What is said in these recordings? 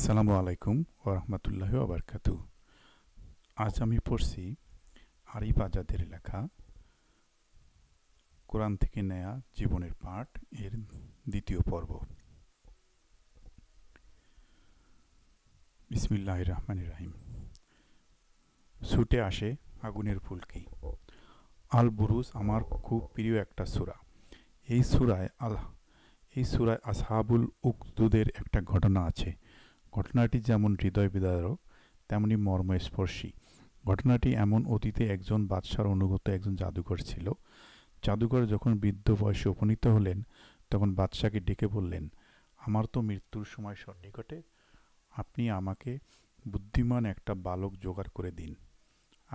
আসসালামু আলাইকুম ওরহমতুল্লাহ আবরকাতু আজ আমি পড়ছি আরিফ আজাদের লেখা কোরআন থেকে নেয়া জীবনের পাঠ এর দ্বিতীয় পর্ব বিসমিল্লাহ রহমান রাহিম ছুটে আসে আগুনের ফুলকি আল বুরুজ আমার খুব প্রিয় একটা সুরা এই সুরায় আল্লাহ এই সুরায় আসহাবুল উকদুদের একটা ঘটনা আছে ঘটনাটি যেমন হৃদয় বিদারক তেমনি মর্মস্পর্শী ঘটনাটি এমন অতীতে একজন বাদশার অনুগত একজন জাদুকর ছিল জাদুকর যখন বৃদ্ধ বয়সে উপনীত হলেন তখন বাদশাকে ডেকে বললেন আমার তো মৃত্যুর সময় সন্নিকটে আপনি আমাকে বুদ্ধিমান একটা বালক জোগাড় করে দিন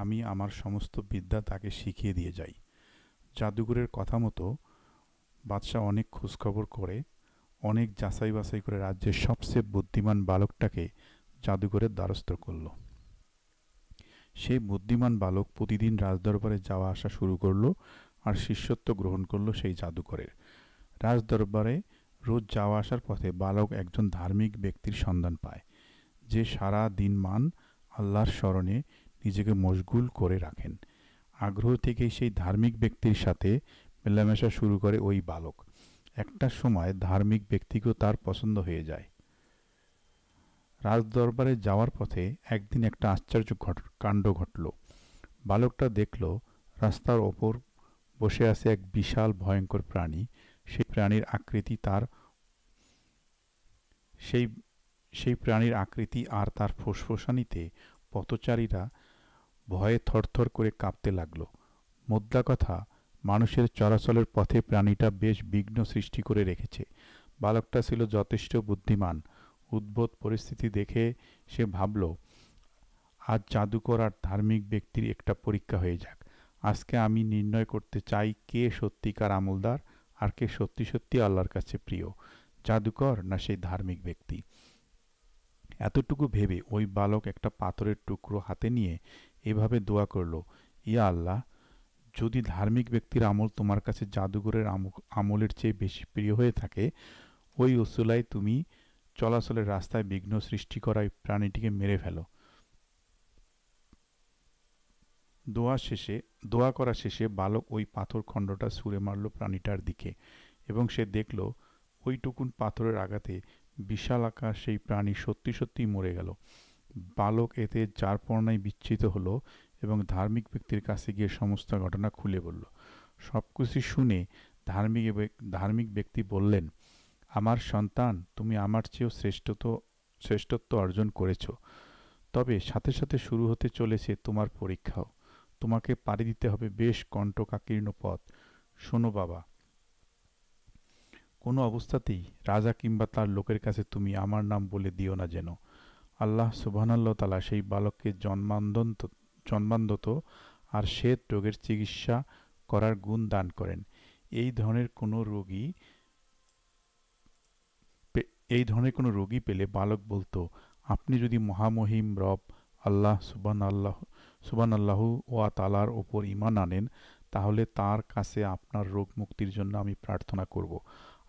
আমি আমার সমস্ত বিদ্যা তাকে শিখিয়ে দিয়ে যাই জাদুঘরের কথা মতো বাদশাহ অনেক খোঁজখবর করে অনেক যাচাই বাছাই করে রাজ্যের সবচেয়ে বুদ্ধিমান বালকটাকে জাদুঘরের দ্বারস্থ করল সেই বুদ্ধিমান বালক প্রতিদিন রাজদরবারে যাওয়া আসা শুরু করলো আর শিষ্যত্ব গ্রহণ করলো সেই জাদুঘরের রাজদরবারে রোজ যাওয়া আসার পথে বালক একজন ধার্মিক ব্যক্তির সন্ধান পায় যে সারা দিন মান আল্লাহর স্মরণে নিজেকে মশগুল করে রাখেন আগ্রহ থেকেই সেই ধার্মিক ব্যক্তির সাথে মেলামেশা শুরু করে ওই বালক একটা সময় ধার্মিক ব্যক্তিকেও তার পছন্দ হয়ে যায় রাজদরবারে যাওয়ার পথে একদিন একটা আশ্চর্য ঘট কাণ্ড ঘটল বালকটা দেখল রাস্তার ওপর বসে আছে এক বিশাল ভয়ঙ্কর প্রাণী সেই প্রাণীর আকৃতি তার সেই সেই প্রাণীর আকৃতি আর তার ফুসফুসানিতে পথচারীরা ভয়ে থরথর করে কাঁপতে লাগল মোদ্দা কথা মানুষের চলাচলের পথে প্রাণীটা বেশ বিঘ্ন সৃষ্টি করে রেখেছে বালকটা ছিল যথেষ্ট বুদ্ধিমান উদ্বোধ পরিস্থিতি দেখে সে ভাবল আজ জাদুকর আর ধার্মিক ব্যক্তির একটা পরীক্ষা হয়ে যাক আজকে আমি নির্ণয় করতে চাই কে সত্যিকার আমলদার আর কে সত্যি সত্যি আল্লাহর কাছে প্রিয় জাদুকর না সেই ধার্মিক ব্যক্তি এতটুকু ভেবে ওই বালক একটা পাথরের টুকরো হাতে নিয়ে এভাবে দোয়া করল ইয়া আল্লাহ যদি ধার্মিক ব্যক্তির আমল তোমার কাছে জাদুঘরের আমলের চেয়ে বেশি প্রিয় হয়ে থাকে ওই ওসুলায় তুমি চলাচলের রাস্তায় বিঘ্ন সৃষ্টি করা প্রাণীটিকে মেরে ফেলো দোয়া শেষে দোয়া করা শেষে বালক ওই পাথর খণ্ডটা ছুঁড়ে মারল প্রাণীটার দিকে এবং সে দেখল ওইটুকুন পাথরের আঘাতে বিশাল আকার সেই প্রাণী সত্যি সত্যি মরে গেল বালক এতে যার পর্ণায় বিচ্ছিত হলো এবং ধার্মিক ব্যক্তির কাছে গিয়ে সমস্ত ঘটনা খুলে বলল সব কিছু শুনে ধার্মিক ধার্মিক ব্যক্তি বললেন আমার সন্তান তুমি আমার চেয়েও শ্রেষ্ঠত শ্রেষ্ঠত্ব অর্জন করেছ তবে সাথে সাথে শুরু হতে চলেছে তোমার পরীক্ষাও তোমাকে পাড়ি দিতে হবে বেশ কণ্ঠকাকীর্ণ পথ শোনো বাবা কোনো অবস্থাতেই রাজা কিংবা তার লোকের কাছে তুমি আমার নাম বলে দিও না যেন আল্লাহ সুবহানাল্লাহ তালা সেই বালককে জন্মান্ধন্ত জন্মান্ধত আর সে রোগের চিকিৎসা করার গুণ দান করেন এই ধরনের কোনো রোগী এই ধরনের কোনো রোগী পেলে বালক বলতো আপনি যদি মহামহিম রব আল্লাহ সুবান আল্লাহ সুবান আল্লাহু ওয়া তালার ওপর ইমান আনেন তাহলে তার কাছে আপনার রোগ মুক্তির জন্য আমি প্রার্থনা করব।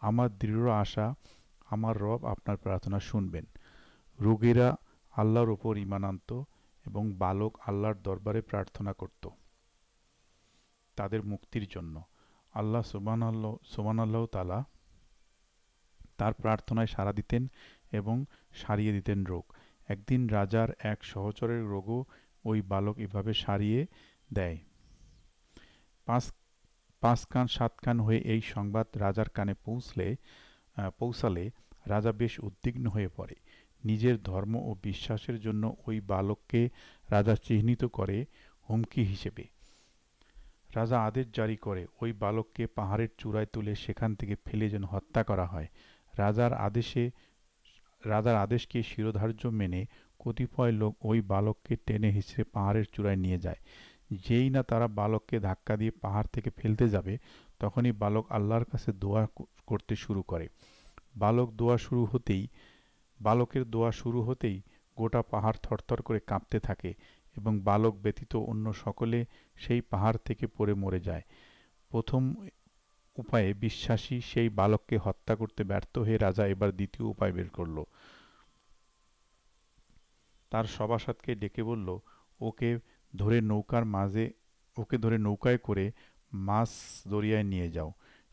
আমার দৃঢ় আশা আমার রব আপনার প্রার্থনা শুনবেন রোগীরা আল্লাহর ওপর ইমান আনত এবং বালক আল্লাহর দরবারে প্রার্থনা করত তাদের মুক্তির জন্য আল্লাহ সুবান আল্লাহ সুবান আল্লাহ তালা তার প্রার্থনায় সাড়া দিতেন এবং সারিয়ে দিতেন রোগ একদিন রাজার এক সহচরের রোগও ওই বালক এভাবে সারিয়ে দেয় পাঁচ পাঁচ কান সাত কান হয়ে এই সংবাদ রাজার কানে পৌঁছলে পৌঁছালে রাজা বেশ উদ্বিগ্ন হয়ে পড়ে নিজের ধর্ম ও বিশ্বাসের জন্য ওই বালককে রাজা চিহ্নিত করে হুমকি হিসেবে রাজা আদেশ জারি করে ওই বালককে পাহাড়ের চূড়ায় তুলে সেখান থেকে ফেলে যেন হত্যা করা হয় রাজার আদেশে রাজার আদেশকে শিরোধার্য মেনে কতিপয় লোক ওই বালককে টেনে হিসেবে পাহাড়ের চূড়ায় নিয়ে যায় যেই না তারা বালককে ধাক্কা দিয়ে পাহাড় থেকে ফেলতে যাবে তখনই বালক আল্লাহর কাছে দোয়া করতে শুরু করে বালক দোয়া শুরু হতেই বালকের দোয়া শুরু হতেই গোটা পাহাড় থরথর করে কাঁপতে থাকে এবং বালক ব্যতীত অন্য সকলে সেই পাহাড় থেকে পড়ে মরে যায় প্রথম উপায়ে বিশ্বাসী সেই বালককে হত্যা করতে ব্যর্থ হয়ে রাজা এবার দ্বিতীয় উপায় বের করল তার সভাসদকে ডেকে বলল ওকে ধরে নৌকার মাঝে ওকে ধরে নৌকায় করে মাছ দরিয়ায় নিয়ে যাও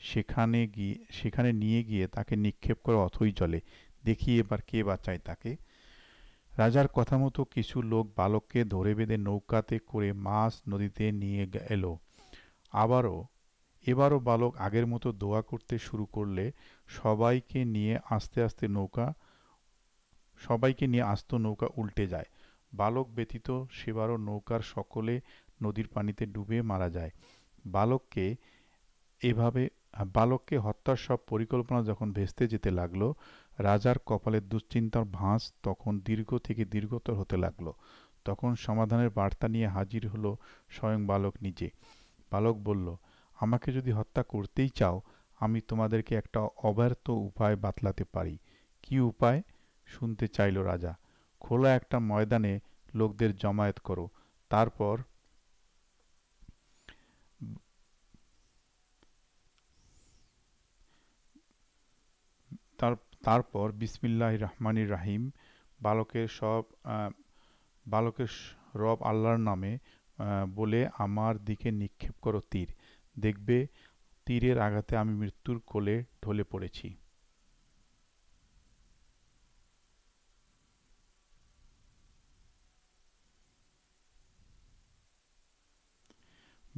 সেখানে গিয়ে সেখানে নিয়ে গিয়ে তাকে নিক্ষেপ করে অথই জলে দেখি এবার কে বাঁচায় তাকে রাজার কথা মতো কিছু লোক বালককে ধরে বেঁধে নৌকাতে করে মাছ নদীতে নিয়ে এলো আবারও এবারও বালক আগের মতো দোয়া করতে শুরু করলে সবাইকে নিয়ে আস্তে আস্তে নৌকা সবাইকে নিয়ে আস্ত নৌকা উল্টে যায় বালক ব্যতীত সেবারও নৌকার সকলে নদীর পানিতে ডুবে মারা যায় বালককে এভাবে বালককে হত্যার সব পরিকল্পনা যখন ভেস্তে যেতে লাগলো রাজার কপালের দুশ্চিন্তার ভাঁজ তখন দীর্ঘ থেকে দীর্ঘতর হতে লাগল তখন সমাধানের বার্তা নিয়ে হাজির হলো স্বয়ং বালক নিজে বালক বলল আমাকে যদি হত্যা করতেই চাও আমি তোমাদেরকে একটা অব্যর্থ উপায় বাতলাতে পারি কি উপায় শুনতে চাইল রাজা খোলা একটা ময়দানে লোকদের জমায়েত করো তারপর তার তারপর বিসমিল্লাহ রহমানির রাহিম বালকের সব বালকের রব আল্লাহর নামে বলে আমার দিকে নিক্ষেপ করো তীর দেখবে তীরের আঘাতে আমি মৃত্যুর কোলে ঢলে পড়েছি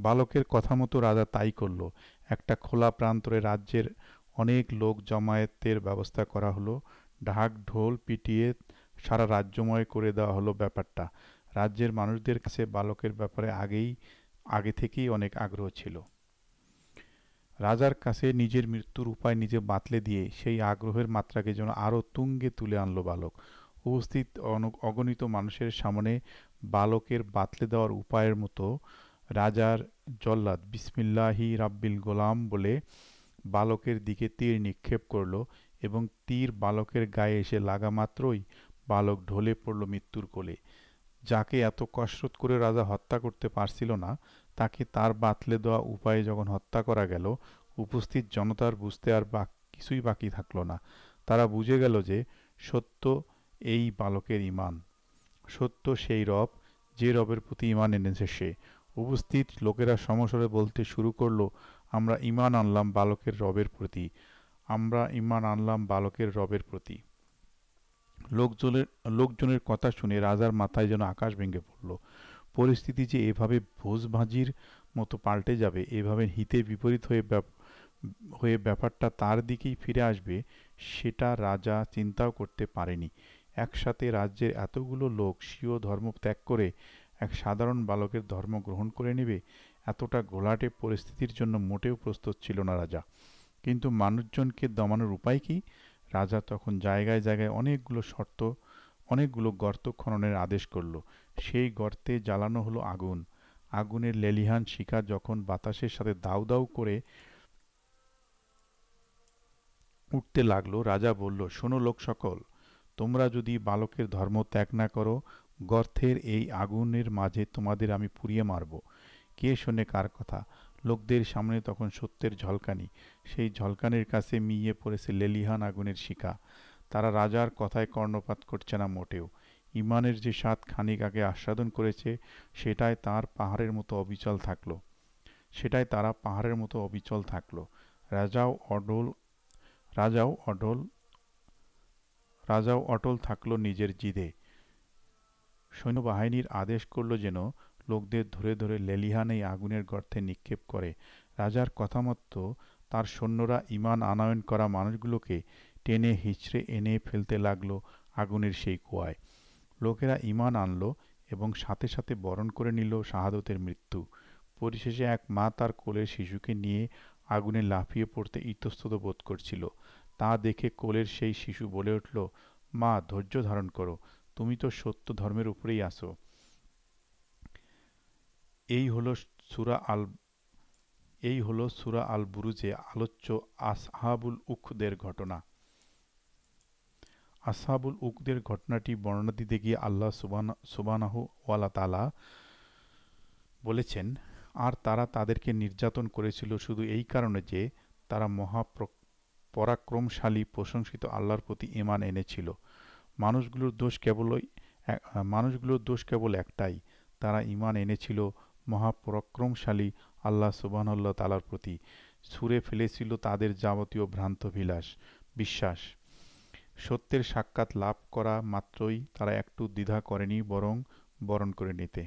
বালকের কথা মতো রাজা তাই করল একটা খোলা প্রান্তরে রাজ্যের অনেক লোক জমায়েতের ব্যবস্থা করা হলো ঢাক ঢোল পিটিয়ে সারা রাজ্যময় করে দেওয়া হলো ব্যাপারটা রাজ্যের মানুষদের কাছে বালকের ব্যাপারে আগেই আগে থেকেই অনেক আগ্রহ ছিল রাজার কাছে নিজের মৃত্যুর উপায় নিজে বাতলে দিয়ে সেই আগ্রহের মাত্রাকে যেন আরও তুঙ্গে তুলে আনলো বালক উপস্থিত অগণিত মানুষের সামনে বালকের বাতলে দেওয়ার উপায়ের মতো রাজার জল্লাদ বিসমিল্লাহি রাব্বিল গোলাম বলে বালকের দিকে তীর নিক্ষেপ করল এবং তীর বালকের গায়ে এসে লাগা মাত্রই বালক ঢলে পড়ল মৃত্যুর কোলে যাকে এত কসরত করে রাজা হত্যা করতে পারছিল না তাকে তার বাতলে দেওয়া উপায়ে যখন হত্যা করা গেল উপস্থিত জনতার বুঝতে আর কিছুই বাকি থাকলো না তারা বুঝে গেল যে সত্য এই বালকের ইমান সত্য সেই রব যে রবের প্রতি ইমান এনেছে সে উপস্থিত লোকেরা সমস্বরে বলতে শুরু করলো আমরা ইমান আনলাম বালকের রবের প্রতি আমরা ইমান আনলাম বালকের রবের প্রতি লোকজনের লোকজনের কথা শুনে রাজার মাথায় যেন আকাশ ভেঙে পড়ল পরিস্থিতি যে এভাবে ভোজভাজির মতো পাল্টে যাবে এভাবে হিতে বিপরীত হয়ে হয়ে ব্যাপারটা তার দিকেই ফিরে আসবে সেটা রাজা চিন্তাও করতে পারেনি একসাথে রাজ্যের এতগুলো লোক স্বীয় ধর্ম ত্যাগ করে এক সাধারণ বালকের ধর্ম গ্রহণ করে নেবে এতটা ঘোলাটে পরিস্থিতির জন্য মোটেও প্রস্তুত ছিল না রাজা কিন্তু মানুষজনকে দমানোর উপায় কি রাজা তখন জায়গায় জায়গায় অনেকগুলো শর্ত অনেকগুলো গর্ত খননের আদেশ করল সেই গর্তে জ্বালানো হলো আগুন আগুনের লেলিহান শিখা যখন বাতাসের সাথে দাউ দাউ করে উঠতে লাগলো রাজা বলল শোনো লোক সকল তোমরা যদি বালকের ধর্ম ত্যাগ না করো গর্থের এই আগুনের মাঝে তোমাদের আমি পুড়িয়ে মারব কে শোনে কার কথা লোকদের সামনে তখন সত্যের ঝলকানি সেই ঝলকানির কাছে মিয়ে পড়েছে লেলিহান আগুনের শিকা তারা রাজার কথায় কর্ণপাত করছে না মোটেও ইমানের যে সাত খানিক আগে আস্বাদন করেছে সেটাই তার পাহাড়ের মতো অবিচল থাকলো সেটাই তারা পাহাড়ের মতো অবিচল থাকলো রাজাও অডল রাজাও অডল রাজাও অটল থাকলো নিজের জিদে সৈন্যবাহিনীর আদেশ করল যেন লোকদের ধরে ধরে লেলিহান এই আগুনের গর্তে নিক্ষেপ করে রাজার কথামতো তার সৈন্যরা ইমান আনয়ন করা মানুষগুলোকে টেনে হিচড়ে এনে ফেলতে লাগলো আগুনের সেই কুয়ায় লোকেরা ইমান আনলো এবং সাথে সাথে বরণ করে নিল শাহাদতের মৃত্যু পরিশেষে এক মা তার কোলের শিশুকে নিয়ে আগুনে লাফিয়ে পড়তে ইতস্তত বোধ করছিল তা দেখে কোলের সেই শিশু বলে উঠল মা ধৈর্য ধারণ করো তুমি তো সত্য ধর্মের উপরেই আসো এই হলো সুরা আল এই হলো সুরা আল বুরুজে আলোচ্য আসহাবুল উখদের ঘটনা আসহাবুল উকদের ঘটনাটি বর্ণনা দিতে গিয়ে আল্লাহ সুবান সুবানাহু ওয়ালা তালা বলেছেন আর তারা তাদেরকে নির্যাতন করেছিল শুধু এই কারণে যে তারা মহা পরাক্রমশালী প্রশংসিত আল্লাহর প্রতি ইমান এনেছিল মানুষগুলোর দোষ কেবলই মানুষগুলোর দোষ কেবল একটাই তারা ইমান এনেছিল মহাপরাক্রমশালী আল্লাহ সুবাহল্লা তালার প্রতি ছুঁড়ে ফেলেছিল তাদের যাবতীয় ভ্রান্ত বিলাস বিশ্বাস সত্যের সাক্ষাৎ লাভ করা মাত্রই তারা একটু দ্বিধা করেনি বরং বরণ করে নিতে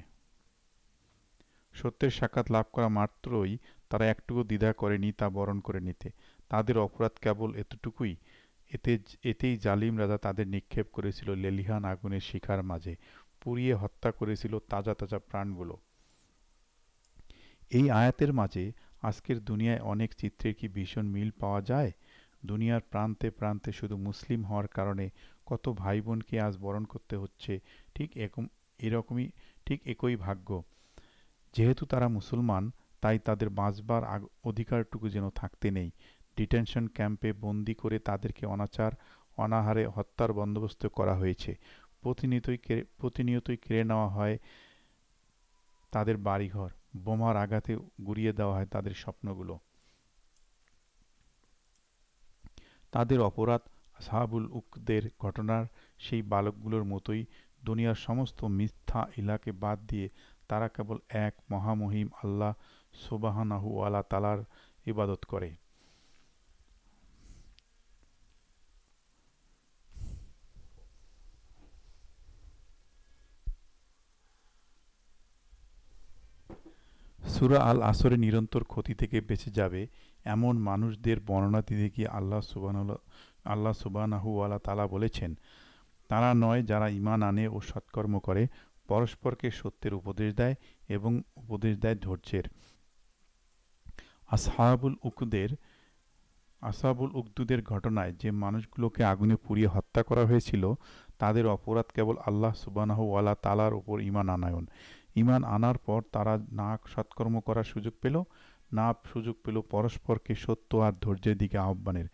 সত্যের সাক্ষাৎ লাভ করা মাত্রই তারা একটুকু দ্বিধা করেনি তা বরণ করে নিতে তাদের অপরাধ কেবল এতটুকুই এতে এতেই জালিম রাজা তাদের নিক্ষেপ করেছিল লেলিহান আগুনের শিখার মাঝে পুড়িয়ে হত্যা করেছিল তাজা তাজা প্রাণগুলো এই আয়াতের মাঝে আজকের দুনিয়ায় অনেক চিত্রের কি ভীষণ মিল পাওয়া যায় দুনিয়ার প্রান্তে প্রান্তে শুধু মুসলিম হওয়ার কারণে কত ভাই বোনকে আজ বরণ করতে হচ্ছে ঠিক একম এরকমই ঠিক একই ভাগ্য যেহেতু তারা মুসলমান তাই তাদের বাঁচবার অধিকারটুকু যেন থাকতে নেই ডিটেনশন ক্যাম্পে বন্দি করে তাদেরকে অনাচার অনাহারে হত্যার বন্দোবস্ত করা হয়েছে প্রতিনিয়তই কেড়ে প্রতিনিয়তই কেড়ে নেওয়া হয় তাদের বাড়িঘর বোমার আঘাতে গুড়িয়ে দেওয়া হয় তাদের স্বপ্নগুলো তাদের অপরাধ সাহাবুল উকদের ঘটনার সেই বালকগুলোর মতোই দুনিয়ার সমস্ত মিথ্যা ইলাকে বাদ দিয়ে তারা কেবল এক মহামহিম আল্লাহ সোবাহানাহু আলা তালার ইবাদত করে সুরা আল আসরে নিরন্তর ক্ষতি থেকে বেঁচে যাবে এমন মানুষদের বর্ণনা তিনি কি আল্লাহ সুবান আল্লাহ সুবানাহু আল্লাহ তালা বলেছেন তারা নয় যারা ইমান আনে ও সৎকর্ম করে পরস্পরকে সত্যের উপদেশ দেয় এবং উপদেশ দেয় ধৈর্যের আসহাবুল উকদের আসাবুল উকদুদের ঘটনায় যে মানুষগুলোকে আগুনে পুড়িয়ে হত্যা করা হয়েছিল তাদের অপরাধ কেবল আল্লাহ সুবানাহু আল্লাহ তালার ওপর ইমান আনায়ন ইমান আনার পর তারা না সৎকর্ম করার সুযোগ পেল না সুযোগ পেল পরস্পরকে সত্য আর ধৈর্যের দিকে আহ্বানের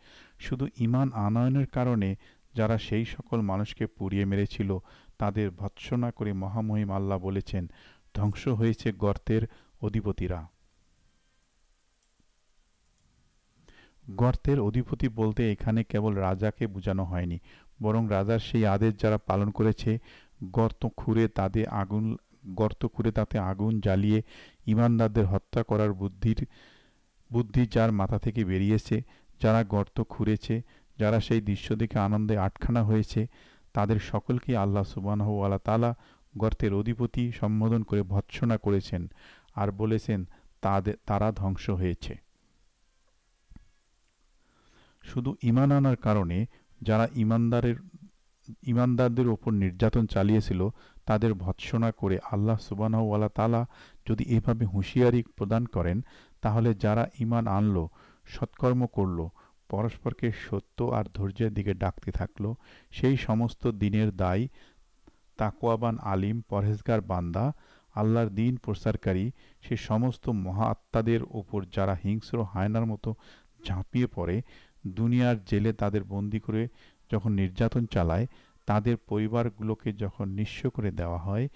শুধু ইমান আনয়নের কারণে যারা সেই সকল মানুষকে পুড়িয়ে মেরেছিল তাদের ভৎসনা করে মহামহিম আল্লাহ বলেছেন ধ্বংস হয়েছে গর্তের অধিপতিরা গর্তের অধিপতি বলতে এখানে কেবল রাজাকে বোঝানো হয়নি বরং রাজার সেই আদেশ যারা পালন করেছে গর্ত খুঁড়ে তাদের আগুন গর্ত খুঁড়ে তাতে আগুন জ্বালিয়ে ইমানদারদের হত্যা করার বুদ্ধির বুদ্ধি যার মাথা থেকে বেরিয়েছে যারা গর্ত খুঁড়েছে যারা সেই দৃশ্য দেখে আনন্দে আটখানা হয়েছে তাদের সকলকে আল্লাহ সুবাহ তালা গর্তের অধিপতি সম্বোধন করে ভৎসনা করেছেন আর বলেছেন তাদের তারা ধ্বংস হয়েছে শুধু ইমান আনার কারণে যারা ইমানদারের ইমানদারদের ওপর নির্যাতন চালিয়েছিল তাদের ভৎসনা করে আল্লাহ সুবানওয়ালা তালা যদি এভাবে হুঁশিয়ারি প্রদান করেন তাহলে যারা ইমান আনল সৎকর্ম করল পরস্পরকে সত্য আর ধৈর্যের দিকে ডাকতে থাকলো সেই সমস্ত দিনের দায় তাকোয়াবান আলিম পরহেজগার বান্দা আল্লাহর দিন প্রসারকারী সে সমস্ত মহা আত্মাদের ওপর যারা হিংস্র হায়নার মতো ঝাঁপিয়ে পড়ে দুনিয়ার জেলে তাদের বন্দি করে যখন নির্যাতন চালায় তাদের পরিবারগুলোকে যখন নিঃস্ব করে দেওয়া হয়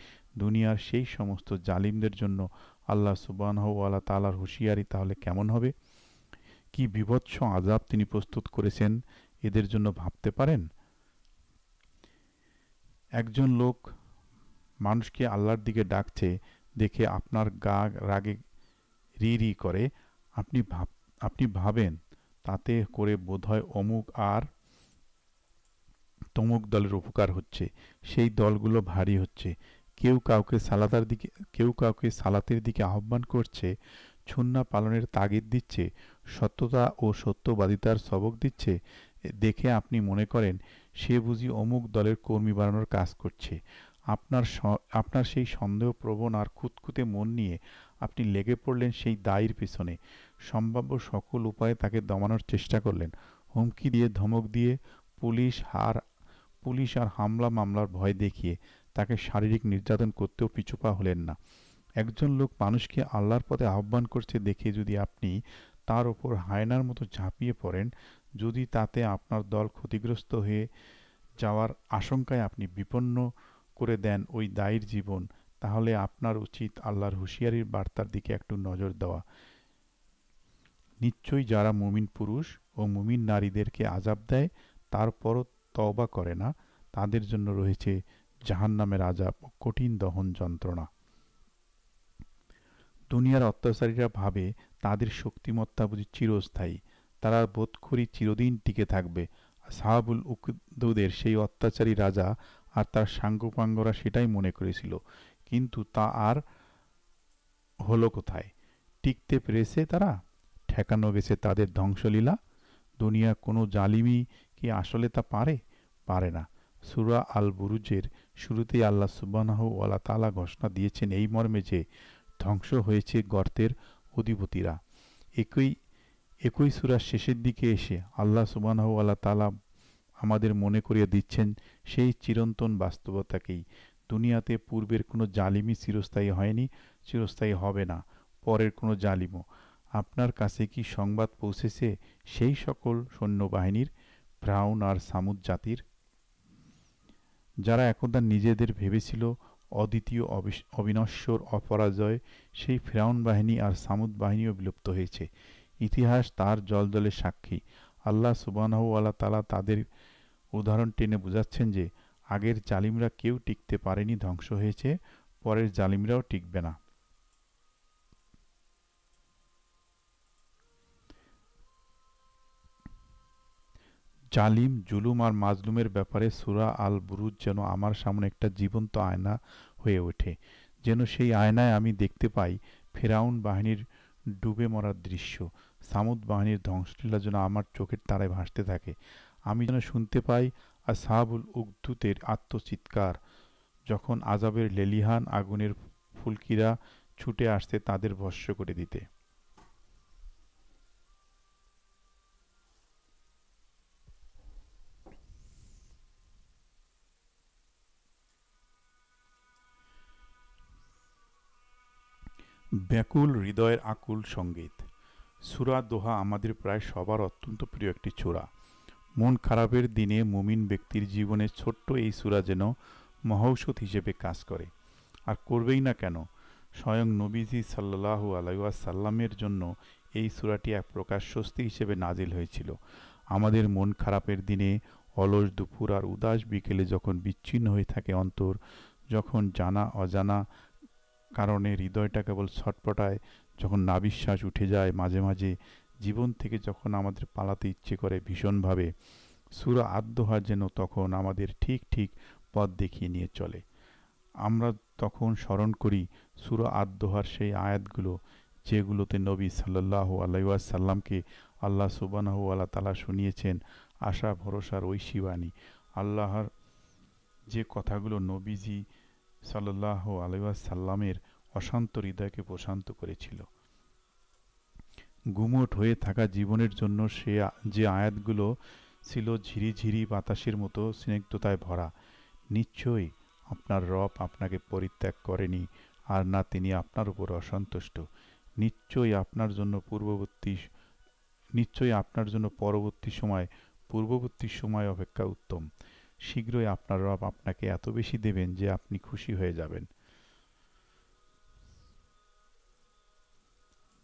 দুনিয়ার সেই সমস্ত জালিমদের জন্য আল্লাহ সুবানহওয়ালা তালার হুঁশিয়ারি তাহলে কেমন হবে কি বিভৎস আজাব তিনি প্রস্তুত করেছেন এদের জন্য ভাবতে পারেন একজন লোক মানুষকে আল্লাহর দিকে ডাকছে দেখে আপনার গা রাগে রি রি করে আপনি ভাব আপনি ভাবেন তাতে করে বোধহয় অমুক আর তমুক দলের উপকার হচ্ছে সেই দলগুলো ভারী হচ্ছে কেউ কাউকে সালাতার দিকে কেউ কাউকে সালাতের দিকে আহ্বান করছে ছুন্না পালনের তাগিদ দিচ্ছে সত্যতা ও সত্যবাদিতার সবক দিচ্ছে দেখে আপনি মনে করেন সে বুঝি অমুক দলের কর্মী বাড়ানোর কাজ করছে আপনার আপনার সেই সন্দেহ প্রবণ আর খুঁতখুতে মন নিয়ে আপনি লেগে পড়লেন সেই দায়ের পিছনে সম্ভাব্য সকল উপায়ে তাকে দমানোর চেষ্টা করলেন হুমকি দিয়ে ধমক দিয়ে পুলিশ হার পুলিশ আর হামলা মামলার ভয় দেখিয়ে তাকে শারীরিক নির্যাতন করতেও পিছুপা হলেন না একজন লোক মানুষকে আল্লাহর পথে আহ্বান করছে দেখে যদি আপনি তার ওপর হায়নার মতো ঝাঁপিয়ে পড়েন যদি তাতে আপনার দল ক্ষতিগ্রস্ত হয়ে যাওয়ার আশঙ্কায় আপনি বিপন্ন করে দেন ওই দায়ের জীবন তাহলে আপনার উচিত আল্লাহর হুঁশিয়ারির বার্তার দিকে একটু নজর দেওয়া নিশ্চয়ই যারা মুমিন পুরুষ ও মুমিন নারীদেরকে আজাব দেয় তারপরও তওবা করে না তাদের জন্য রয়েছে জাহান্নামের আজাব কঠিন দহন যন্ত্রণা দুনিয়ার অত্যাচারীরা ভাবে তাদের শক্তিমত্তা বুঝি চিরস্থায়ী তারা বোধ করি চিরদিন টিকে থাকবে সাহাবুল উকদুদের সেই অত্যাচারী রাজা আর তার সাঙ্গপাঙ্গরা সেটাই মনে করেছিল কিন্তু তা আর হলো কোথায় টিকতে পেরেছে তারা ঠেকানো গেছে তাদের ধ্বংসলীলা দুনিয়া কোনো জালিমি কি আসলে তা পারে পারে না সুরা আল বুরুজের শুরুতেই আল্লাহ সুবানাহ ওয়ালা তালা ঘোষণা দিয়েছেন এই মর্মে যে ধ্বংস হয়েছে গর্তের অধিপতিরা একই একই সুরার শেষের দিকে এসে আল্লাহ সুবানাহ ওয়ালা তালা আমাদের মনে করিয়ে দিচ্ছেন সেই চিরন্তন বাস্তবতাকেই দুনিয়াতে পূর্বের কোনো জালিমই চিরস্থায়ী হয়নি চিরস্থায়ী হবে না পরের কোনো জালিমও আপনার কাছে কি সংবাদ পৌঁছেছে সেই সকল সৈন্যবাহিনীর ব্রাউন আর সামুদ জাতির যারা একদা নিজেদের ভেবেছিল অদ্বিতীয় অবিনশ্বর অপরাজয় সেই ফেরাউন বাহিনী আর সামুদ বাহিনীও বিলুপ্ত হয়েছে ইতিহাস তার জলজলের সাক্ষী আল্লাহ সুবানহওয়ালা তালা তাদের উদাহরণ টেনে বুঝাচ্ছেন যে আগের জালিমরা কেউ টিকতে পারেনি ধ্বংস হয়েছে পরের জালিমরাও টিকবে না জালিম জুলুম আর মাজলুমের ব্যাপারে সুরা আল বুরুজ যেন আমার সামনে একটা জীবন্ত আয়না হয়ে ওঠে যেন সেই আয়নায় আমি দেখতে পাই ফেরাউন বাহিনীর ডুবে মরার দৃশ্য সামুদ বাহিনীর ধ্বংসলীলা যেন আমার চোখের তারায় ভাসতে থাকে আমি যেন শুনতে পাই আর সাহাবুল উগদুতের আত্মচিৎকার যখন আজাবের লেলিহান আগুনের ফুলকিরা ছুটে আসতে তাদের ভস্য করে দিতে ব্যাকুল হৃদয়ের আকুল সঙ্গীত সুরা দোহা আমাদের প্রায় সবার অত্যন্ত প্রিয় একটি চূড়া মন খারাপের দিনে মুমিন ব্যক্তির জীবনে ছোট্ট এই সুরা যেন মহৌষধ হিসেবে কাজ করে আর করবেই না কেন স্বয়ং নবীজি সাল্লাহ আলাইসাল্লামের জন্য এই সুরাটি এক প্রকার স্বস্তি হিসেবে নাজিল হয়েছিল আমাদের মন খারাপের দিনে অলস দুপুর আর উদাস বিকেলে যখন বিচ্ছিন্ন হয়ে থাকে অন্তর যখন জানা অজানা কারণে হৃদয়টা কেবল ছটপটায় যখন নাবিশ্বাস উঠে যায় মাঝে মাঝে জীবন থেকে যখন আমাদের পালাতে ইচ্ছে করে ভীষণভাবে সুরা আদ্যহার যেন তখন আমাদের ঠিক ঠিক পথ দেখিয়ে নিয়ে চলে আমরা তখন স্মরণ করি সুরা আদ্যহার সেই আয়াতগুলো যেগুলোতে নবী সাল্লাহ আলাইসাল্লামকে আল্লাহ সুবানাহ আল্লাহ তালা শুনিয়েছেন আশা ভরসার ঐশী বাণী আল্লাহর যে কথাগুলো নবীজি সাল্লাহ আলহাসাল্লামের অশান্ত হৃদয়কে প্রশান্ত করেছিল গুমট হয়ে থাকা জীবনের জন্য সে যে আয়াতগুলো ছিল ঝিরিঝিরি বাতাসের মতো স্নিগ্ধতায় ভরা নিশ্চয়ই আপনার রব আপনাকে পরিত্যাগ করেনি আর না তিনি আপনার উপর অসন্তুষ্ট নিশ্চয়ই আপনার জন্য পূর্ববর্তী নিশ্চয়ই আপনার জন্য পরবর্তী সময় পূর্ববর্তী সময় অপেক্ষা উত্তম শীঘ্রই আপনার রব আপনাকে এত বেশি দেবেন যে আপনি খুশি হয়ে যাবেন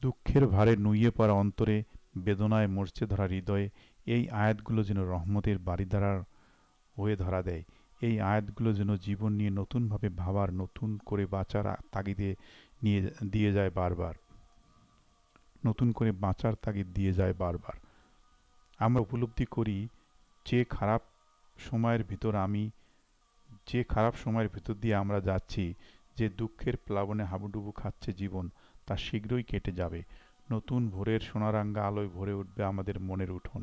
দুঃখের ভারে নুইয়ে পড়া অন্তরে বেদনায় মরচে ধরা হৃদয়ে এই আয়াতগুলো যেন রহমতের বাড়িধারার হয়ে ধরা দেয় এই আয়াতগুলো যেন জীবন নিয়ে নতুনভাবে ভাবার নতুন করে বাঁচার তাগিদে নিয়ে দিয়ে যায় বারবার নতুন করে বাঁচার তাগিদ দিয়ে যায় বারবার আমরা উপলব্ধি করি যে খারাপ সময়ের ভিতর আমি যে খারাপ সময়ের ভিতর দিয়ে আমরা যাচ্ছি যে দুঃখের প্লাবনে হাবুডুবু খাচ্ছে জীবন তা শীঘ্রই কেটে যাবে নতুন ভোরের সোনারাঙ্গা আলোয় ভরে উঠবে আমাদের মনের উঠোন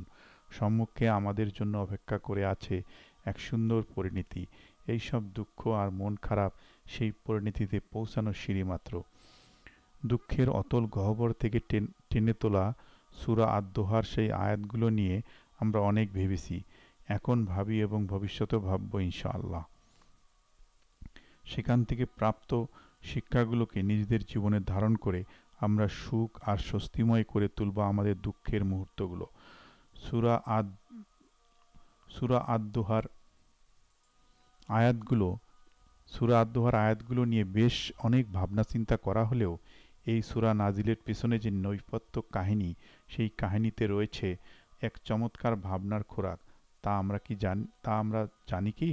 সম্মুখে আমাদের জন্য অপেক্ষা করে আছে এক সুন্দর পরিণতি এইসব দুঃখ আর মন খারাপ সেই পরিণতিতে পৌঁছানোর সিঁড়ি মাত্র দুঃখের অতল গহ্বর থেকে টেনে তোলা সুরা দোহার সেই আয়াতগুলো নিয়ে আমরা অনেক ভেবেছি এখন ভাবি এবং ভবিষ্যতেও ভাবব ইনশাআল্লাহ সেখান থেকে প্রাপ্ত শিক্ষাগুলোকে নিজেদের জীবনে ধারণ করে আমরা সুখ আর স্বস্তিময় করে তুলব আমাদের দুঃখের মুহূর্তগুলো সুরা আদ সুরা আদোহার আয়াতগুলো সুরা আদোহার আয়াতগুলো নিয়ে বেশ অনেক ভাবনা চিন্তা করা হলেও এই সুরা নাজিলের পিছনে যে নৈপত্য কাহিনী সেই কাহিনীতে রয়েছে এক চমৎকার ভাবনার খোরাক তা আমরা কি জানি তা আমরা জানি কি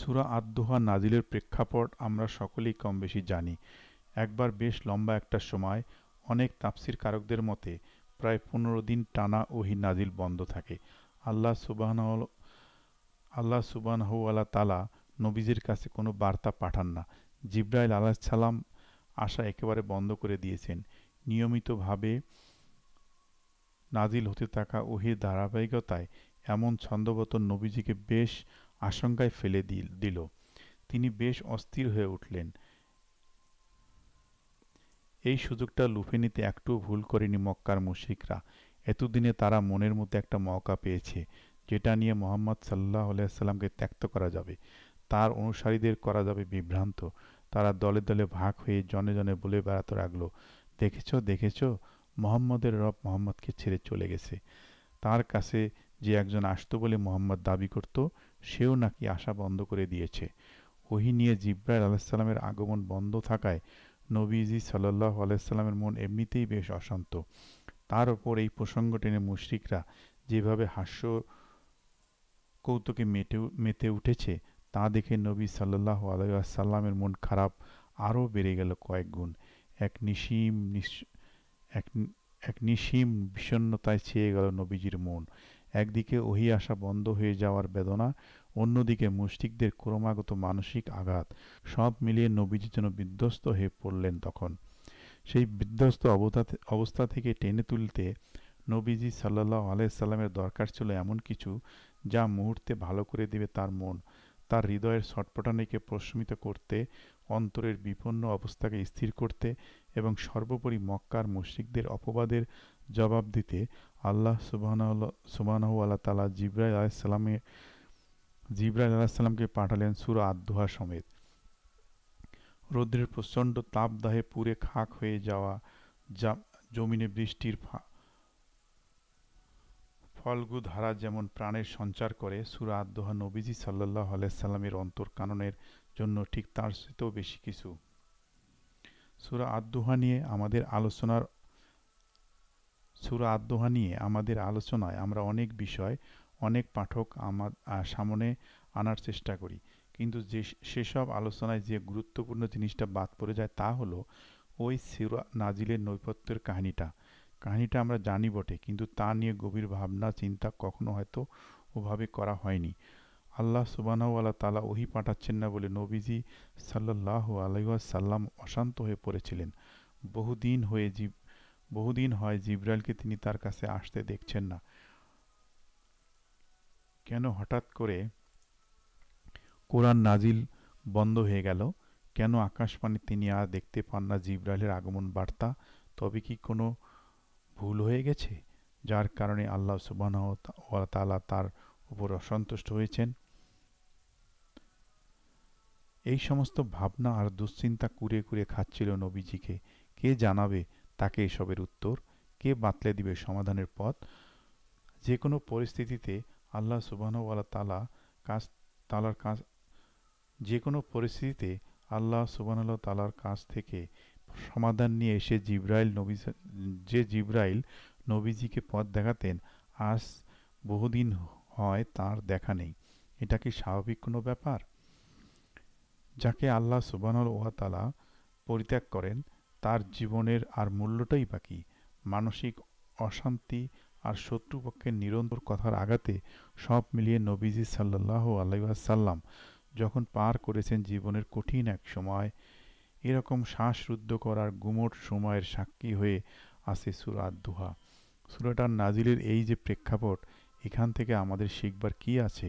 সুরা আদোহা নাজিলের প্রেক্ষাপট আমরা সকলেই কম বেশি জানি একবার বেশ লম্বা একটা সময় অনেক তাপসির কারকদের মতে প্রায় পনেরো দিন টানা ওহি নাজিল বন্ধ থাকে আল্লাহ সুবাহ আল্লাহ সুবাহ আল্লাহ তালা নবীজির কাছে কোনো বার্তা পাঠান না জিব্রাইল আলাহ সালাম আশা একেবারে বন্ধ করে দিয়েছেন নিয়মিতভাবে নাজিল হতে থাকা ওহির ধারাবাহিকতায় এমন ছন্দবত নবীজিকে বেশ আশঙ্কায় ফেলে দিল তিনি বেশ অস্থির হয়ে উঠলেন এই সুযোগটা লুফে নিতে একটু ভুল করেনি মক্কার মুশিকরা এতদিনে তারা মনের মধ্যে একটা মওকা পেয়েছে যেটা নিয়ে মোহাম্মদ সাল্লাহ আলাইসাল্লামকে ত্যাক্ত করা যাবে তার অনুসারীদের করা যাবে বিভ্রান্ত তারা দলে দলে ভাগ হয়ে জনে জনে বলে বেড়াতে লাগলো দেখেছ দেখেছ মোহাম্মদের রব মোহাম্মদকে ছেড়ে চলে গেছে তার কাছে যে একজন আসতো বলে মোহাম্মদ দাবি করত সেও নাকি আশা বন্ধ করে দিয়েছে ওহি নিয়ে জিব্রাইল আলাইসাল্লামের আগমন বন্ধ থাকায় নবীজি সাল্লাহ আলাইসাল্লামের মন এমনিতেই বেশ অশান্ত তার ওপর এই প্রসঙ্গ টেনে মুশরিকরা যেভাবে হাস্য কৌতুকে মেটে মেতে উঠেছে তা দেখে নবী সাল্লাহ আলাইসাল্লামের মন খারাপ আরও বেড়ে গেল কয়েক গুণ এক নিশিম নিঃ এক এক নিসীম বিষণ্নতায় ছেয়ে গেল নবীজির মন একদিকে ওহি আসা বন্ধ হয়ে যাওয়ার বেদনা অন্যদিকে মুষ্টিকদের ক্রমাগত মানসিক আঘাত সব মিলিয়ে নবীজি যেন বিধ্বস্ত হয়ে পড়লেন তখন সেই বিধ্বস্ত অবস্থা থেকে টেনে তুলতে নবীজি সাল্লাহ আলাইসাল্লামের দরকার ছিল এমন কিছু যা মুহূর্তে ভালো করে দেবে তার মন তার হৃদয়ের ছটপটানিকে প্রশমিত করতে অন্তরের বিপন্ন অবস্থাকে স্থির করতে এবং সর্বোপরি মক্কার মুশ্রিকদের অপবাদের জবাব দিতে আল্লাহ সুবাহ আল্লাহ তালা জিব্রাহ আলাইসাল্লামের জিব্রাহ আলাইসাল্লামকে পাঠালেন সুর আদুহা সমেত রৌদ্রের প্রচণ্ড তাপদাহে পুরে খাক হয়ে যাওয়া যা জমিনে বৃষ্টির ফলগু ধারা যেমন প্রাণের সঞ্চার করে সুরা আদোহা নবীজি সাল্লাহ আলাইসাল্লামের অন্তর কাননের জন্য ঠিক তার সাথেও বেশি কিছু সুরা আদোহা নিয়ে আমাদের আলোচনার সুরা আদোহা নিয়ে আমাদের আলোচনায় আমরা অনেক বিষয় অনেক পাঠক আমার সামনে আনার চেষ্টা করি কিন্তু যে সেসব আলোচনায় যে গুরুত্বপূর্ণ জিনিসটা বাদ পড়ে যায় তা হলো ওই সিরা নাজিলের নৈপত্যের কাহিনীটা কাহিনীটা আমরা জানি বটে কিন্তু তা নিয়ে গভীর ভাবনা চিন্তা কখনো হয়তো ওভাবে করা হয়নি আল্লাহ সুবানাওয়ালা তালা ওহি পাঠাচ্ছেন না বলে নবীজি সাল্লাহ আলাইসাল্লাম অশান্ত হয়ে পড়েছিলেন বহুদিন হয়ে জীব বহুদিন হয় জিব্রাইলকে তিনি তার কাছে আসতে দেখছেন না কেন হঠাৎ করে কোরআন নাজিল বন্ধ হয়ে গেল কেন আকাশবাণী তিনি আর দেখতে পান না জিব্রাইলের আগমন বার্তা তবে কি কোনো ভুল হয়ে গেছে যার কারণে আল্লাহ সুবাহ তালা তার উপর অসন্তুষ্ট হয়েছেন এই সমস্ত ভাবনা আর দুশ্চিন্তা কুরে কুরে খাচ্ছিল নবীজিকে কে জানাবে তাকে এসবের উত্তর কে বাতলে দিবে সমাধানের পথ যে কোনো পরিস্থিতিতে আল্লাহ সুবাহওয়ালা তালা কাজ তালার কাজ যে কোনো পরিস্থিতিতে আল্লাহ সুবাহল্লা তালার কাছ থেকে সমাধান নিয়ে এসে জিব্রাইল নবী যে জিব্রাইল নবীজিকে পথ দেখাতেন আজ বহুদিন হয় তার দেখা নেই এটা কি স্বাভাবিক কোনো ব্যাপার যাকে আল্লাহ সুবানুল ওয়াতালা পরিত্যাগ করেন তার জীবনের আর মূল্যটাই বাকি মানসিক অশান্তি আর শত্রুপক্ষের নিরন্তর কথার আঘাতে সব মিলিয়ে নবীজি সাল্লাহ আলাইসাল্লাম যখন পার করেছেন জীবনের কঠিন এক সময় এরকম শ্বাসরুদ্ধ করার গুমোট সময়ের সাক্ষী হয়ে আছে সুরা দুহা সুরাটার নাজিলের এই যে প্রেক্ষাপট এখান থেকে আমাদের শিখবার কি আছে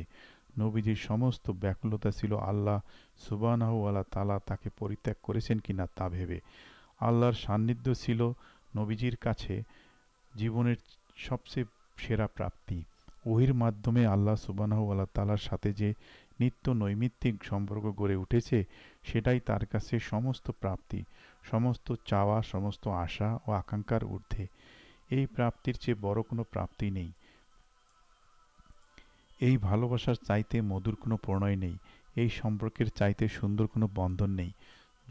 নবীজির সমস্ত ব্যাকুলতা ছিল আল্লাহ সুবানাহু আল্লাহ তালা তাকে পরিত্যাগ করেছেন কিনা তা ভেবে আল্লাহর সান্নিধ্য ছিল নবীজির কাছে জীবনের সবচেয়ে সেরা প্রাপ্তি ওহির মাধ্যমে আল্লাহ সুবানাহু আল্লাহ তালার সাথে যে নিত্য নৈমিত্তিক সম্পর্ক গড়ে উঠেছে সেটাই তার কাছে সমস্ত প্রাপ্তি সমস্ত চাওয়া সমস্ত আশা ও আকাঙ্ক্ষার ঊর্ধ্বে এই প্রাপ্তির চেয়ে বড় কোনো প্রাপ্তি নেই এই ভালোবাসার চাইতে মধুর কোনো প্রণয় নেই এই সম্পর্কের চাইতে সুন্দর কোনো বন্ধন নেই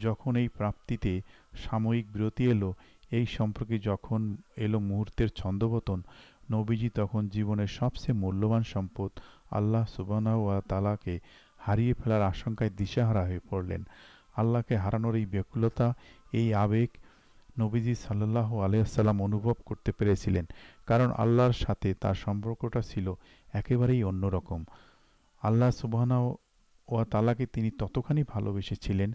যখন এই প্রাপ্তিতে সাময়িক বিরতি এলো এই সম্পর্কে যখন এলো মুহূর্তের ছন্দপতন নবীজি তখন জীবনের সবচেয়ে মূল্যবান সম্পদ আল্লাহ সুবানা ও তালাকে হারিয়ে ফেলার আশঙ্কায় দিশাহারা হয়ে পড়লেন আল্লাহকে হারানোর এই ব্যাকুলতা এই আবেগ নবীজি সাল্লাহ আলিয়াল্লাম অনুভব করতে পেরেছিলেন কারণ আল্লাহর সাথে তার সম্পর্কটা ছিল একেবারেই অন্যরকম আল্লাহ সুবহানা ও তালাকে তিনি ততখানি ভালোবেসেছিলেন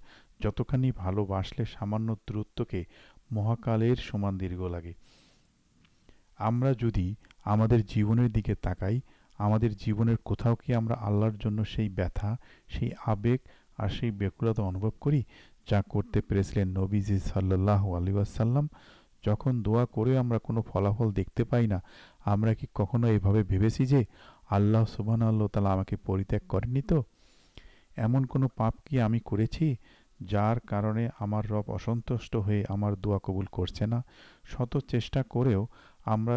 যতখানি ভালোবাসলে সামান্য দূরত্বকে মহাকালের সমান দীর্ঘ লাগে আমরা যদি আমাদের জীবনের দিকে তাকাই আমাদের জীবনের কোথাও কি আমরা আল্লাহর জন্য সেই ব্যথা সেই আবেগ আর সেই ব্যাকুলতা অনুভব করি যা করতে পেরেছিলেন নবীজি সাল্লাহ আলী আসাল্লাম যখন দোয়া করেও আমরা কোনো ফলাফল দেখতে পাই না আমরা কি কখনো এভাবে ভেবেছি যে আল্লাহ সুবহান আল্লাহ তালা আমাকে পরিত্যাগ করেনি তো এমন কোনো পাপ কি আমি করেছি যার কারণে আমার রব অসন্তুষ্ট হয়ে আমার দোয়া কবুল করছে না শত চেষ্টা করেও আমরা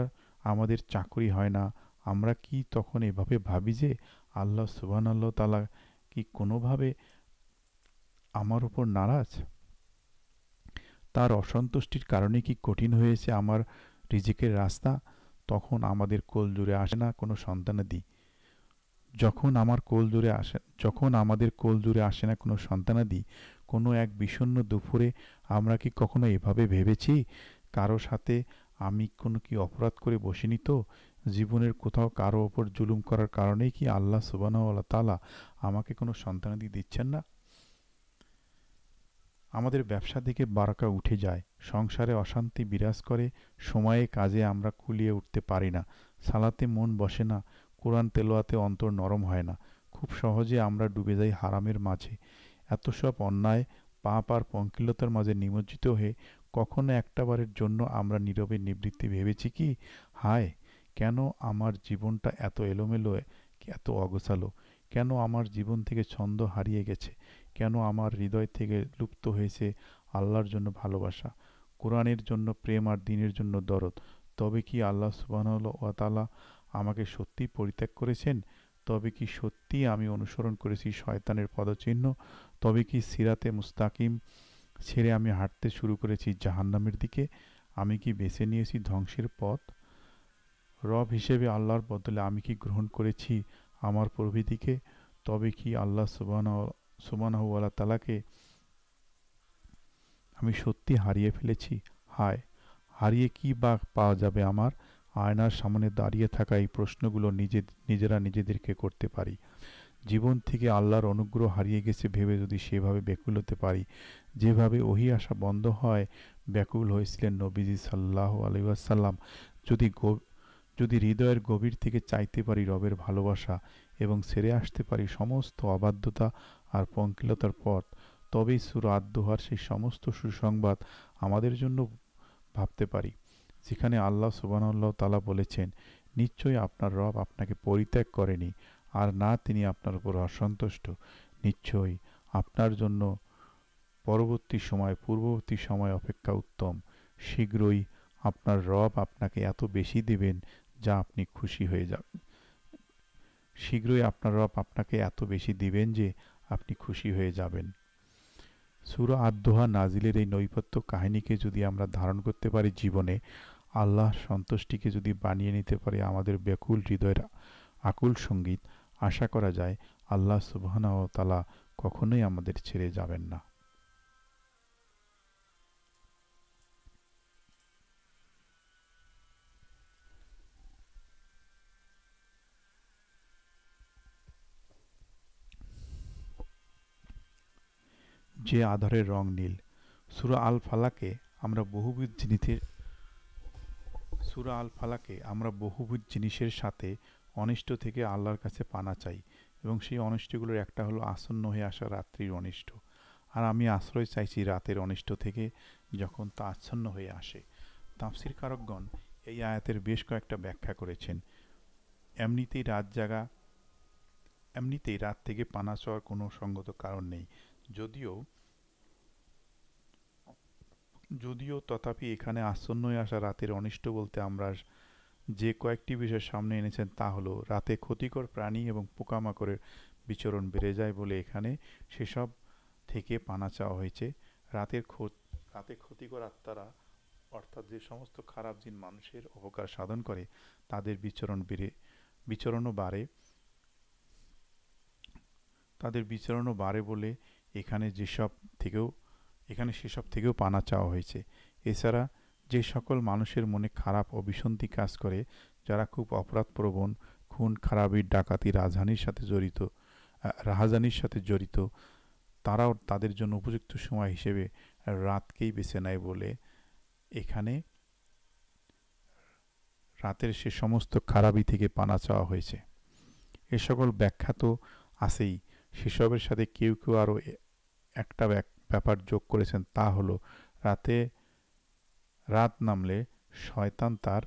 আমাদের চাকরি হয় না আমরা কি তখন এভাবে ভাবি যে আল্লাহ সুবাহ আল্লাহ তালা কি কোনোভাবে আমার উপর নারাজ তার অসন্তুষ্টির কারণে কি কঠিন হয়েছে আমার রিজিকের রাস্তা তখন আমাদের কোল জুড়ে আসে না কোনো সন্তানাদি যখন আমার কোল জুড়ে আসে যখন আমাদের কোল জুড়ে আসে না কোনো সন্তানাদি কোনো এক বিষণ্ন দুপুরে আমরা কি কখনো এভাবে ভেবেছি কারো সাথে আমি কোনো কি অপরাধ করে বসিনি তো জীবনের কোথাও কারো ওপর জুলুম করার কারণেই কি আল্লাহ সুবাহ তালা আমাকে কোনো সন্তানাদি দিচ্ছেন না আমাদের ব্যবসা থেকে বারাকা উঠে যায় সংসারে অশান্তি বিরাজ করে সময়ে কাজে আমরা কুলিয়ে উঠতে পারি না সালাতে মন বসে না কোরআন তেলোয়াতে অন্তর নরম হয় না খুব সহজে আমরা ডুবে যাই হারামের মাঝে এত সব অন্যায় পাপ আর পঙ্কিলতার মাঝে নিমজ্জিত হয়ে কখনো একটাবারের জন্য আমরা নীরবে নিবৃত্তি ভেবেছি কি হায় কেন আমার জীবনটা এত এলোমেলো এত অগোছালো কেন আমার জীবন থেকে ছন্দ হারিয়ে গেছে কেন আমার হৃদয় থেকে লুপ্ত হয়েছে আল্লাহর জন্য ভালোবাসা কোরআনের জন্য প্রেম আর দিনের জন্য দরদ তবে কি আল্লাহ সুবাহল ওয়াতালা আমাকে সত্যি পরিত্যাগ করেছেন তবে কি সত্যি আমি অনুসরণ করেছি শয়তানের পদচিহ্ন তবে কি সিরাতে মুস্তাকিম ছেড়ে আমি হাঁটতে শুরু করেছি জাহান্নামের দিকে আমি কি বেছে নিয়েছি ধ্বংসের পথ রব হিসেবে আল্লাহর বদলে আমি কি গ্রহণ করেছি আমার প্রভৃতিকে তবে কি আল্লাহ সুবাহ সুমান আল্লাহ তালাকে আমি সত্যি হারিয়ে ফেলেছি হায় হারিয়ে কি বা পাওয়া যাবে আমার আয়নার সামনে দাঁড়িয়ে থাকা এই প্রশ্নগুলো নিজে নিজেরা নিজেদেরকে করতে পারি জীবন থেকে আল্লাহর অনুগ্রহ হারিয়ে গেছে ভেবে যদি সেভাবে ব্যাকুল হতে পারি যেভাবে ওহি আসা বন্ধ হয় ব্যাকুল হয়েছিলেন নবীজি সাল্লাহ আলহাসাল্লাম যদি যদি হৃদয়ের গভীর থেকে চাইতে পারি রবের ভালোবাসা এবং সেরে আসতে পারি সমস্ত অবাধ্যতা আর পঙ্কিলতার পথ তবেই সুরা আদ্দোহার সেই সমস্ত সুসংবাদ আমাদের জন্য ভাবতে পারি যেখানে আল্লাহ সুবানাল্লাহ তালা বলেছেন নিশ্চয়ই আপনার রব আপনাকে পরিত্যাগ করেনি আর না তিনি আপনার উপর অসন্তুষ্ট নিশ্চয়ই আপনার জন্য পরবর্তী সময় পূর্ববর্তী সময় অপেক্ষা উত্তম শীঘ্রই আপনার রব আপনাকে এত বেশি দেবেন যা আপনি খুশি হয়ে যাবেন শীঘ্রই আপনার রব আপনাকে এত বেশি দিবেন যে আপনি খুশি হয়ে যাবেন সুর আদোহা নাজিলের এই নৈপত্য কাহিনীকে যদি আমরা ধারণ করতে পারি জীবনে আল্লাহর সন্তুষ্টিকে যদি বানিয়ে নিতে পারি আমাদের ব্যাকুল হৃদয়ের আকুল সঙ্গীত আশা করা যায় আল্লাহ ও তালা কখনোই আমাদের ছেড়ে যাবেন না যে আধারের রং নীল সুরা আল ফালাকে আমরা বহুবিধ জিনিসের সুরা আল ফালাকে আমরা বহুবিধ জিনিসের সাথে অনিষ্ট থেকে আল্লাহর কাছে পানা চাই এবং সেই অনিষ্টগুলোর একটা হলো আসন্ন হয়ে আসা রাত্রির অনিষ্ট আর আমি আশ্রয় চাইছি রাতের অনিষ্ট থেকে যখন তা আচ্ছন্ন হয়ে আসে তাফসির কারকগণ এই আয়াতের বেশ কয়েকটা ব্যাখ্যা করেছেন এমনিতেই রাত জাগা এমনিতেই রাত থেকে পানা চাওয়ার কোনো সঙ্গত কারণ নেই যদিও যদিও তথাপি এখানে আসন্নই আসা রাতের অনিষ্ট বলতে আমরা যে কয়েকটি বিষয় সামনে এনেছেন তা হলো রাতে ক্ষতিকর প্রাণী এবং পোকামাকড়ের বিচরণ বেড়ে যায় বলে এখানে সেসব থেকে পানা চাওয়া হয়েছে রাতের রাতে ক্ষতিকর আত্মারা অর্থাৎ যে সমস্ত খারাপ জিন মানুষের অপকার সাধন করে তাদের বিচরণ বেড়ে বিচরণও বাড়ে তাদের বিচরণও বাড়ে বলে এখানে যেসব থেকেও এখানে সেসব থেকেও পানা চাওয়া হয়েছে এছাড়া যে সকল মানুষের মনে খারাপ ও বিসন্তি কাজ করে যারা খুব অপরাধপ্রবণ খুন খারাপির ডাকাতি রাজহানির সাথে জড়িত রাহাজানির সাথে জড়িত তারাও তাদের জন্য উপযুক্ত সময় হিসেবে রাতকেই বেছে নেয় বলে এখানে রাতের সে সমস্ত খারাপি থেকে পানা চাওয়া হয়েছে এ সকল ব্যাখ্যা তো আছেই সেসবের সাথে কেউ কেউ আরও একটা ব্যাপার যোগ করেছেন তা হলো রাতে রাত নামলে শয়তান তার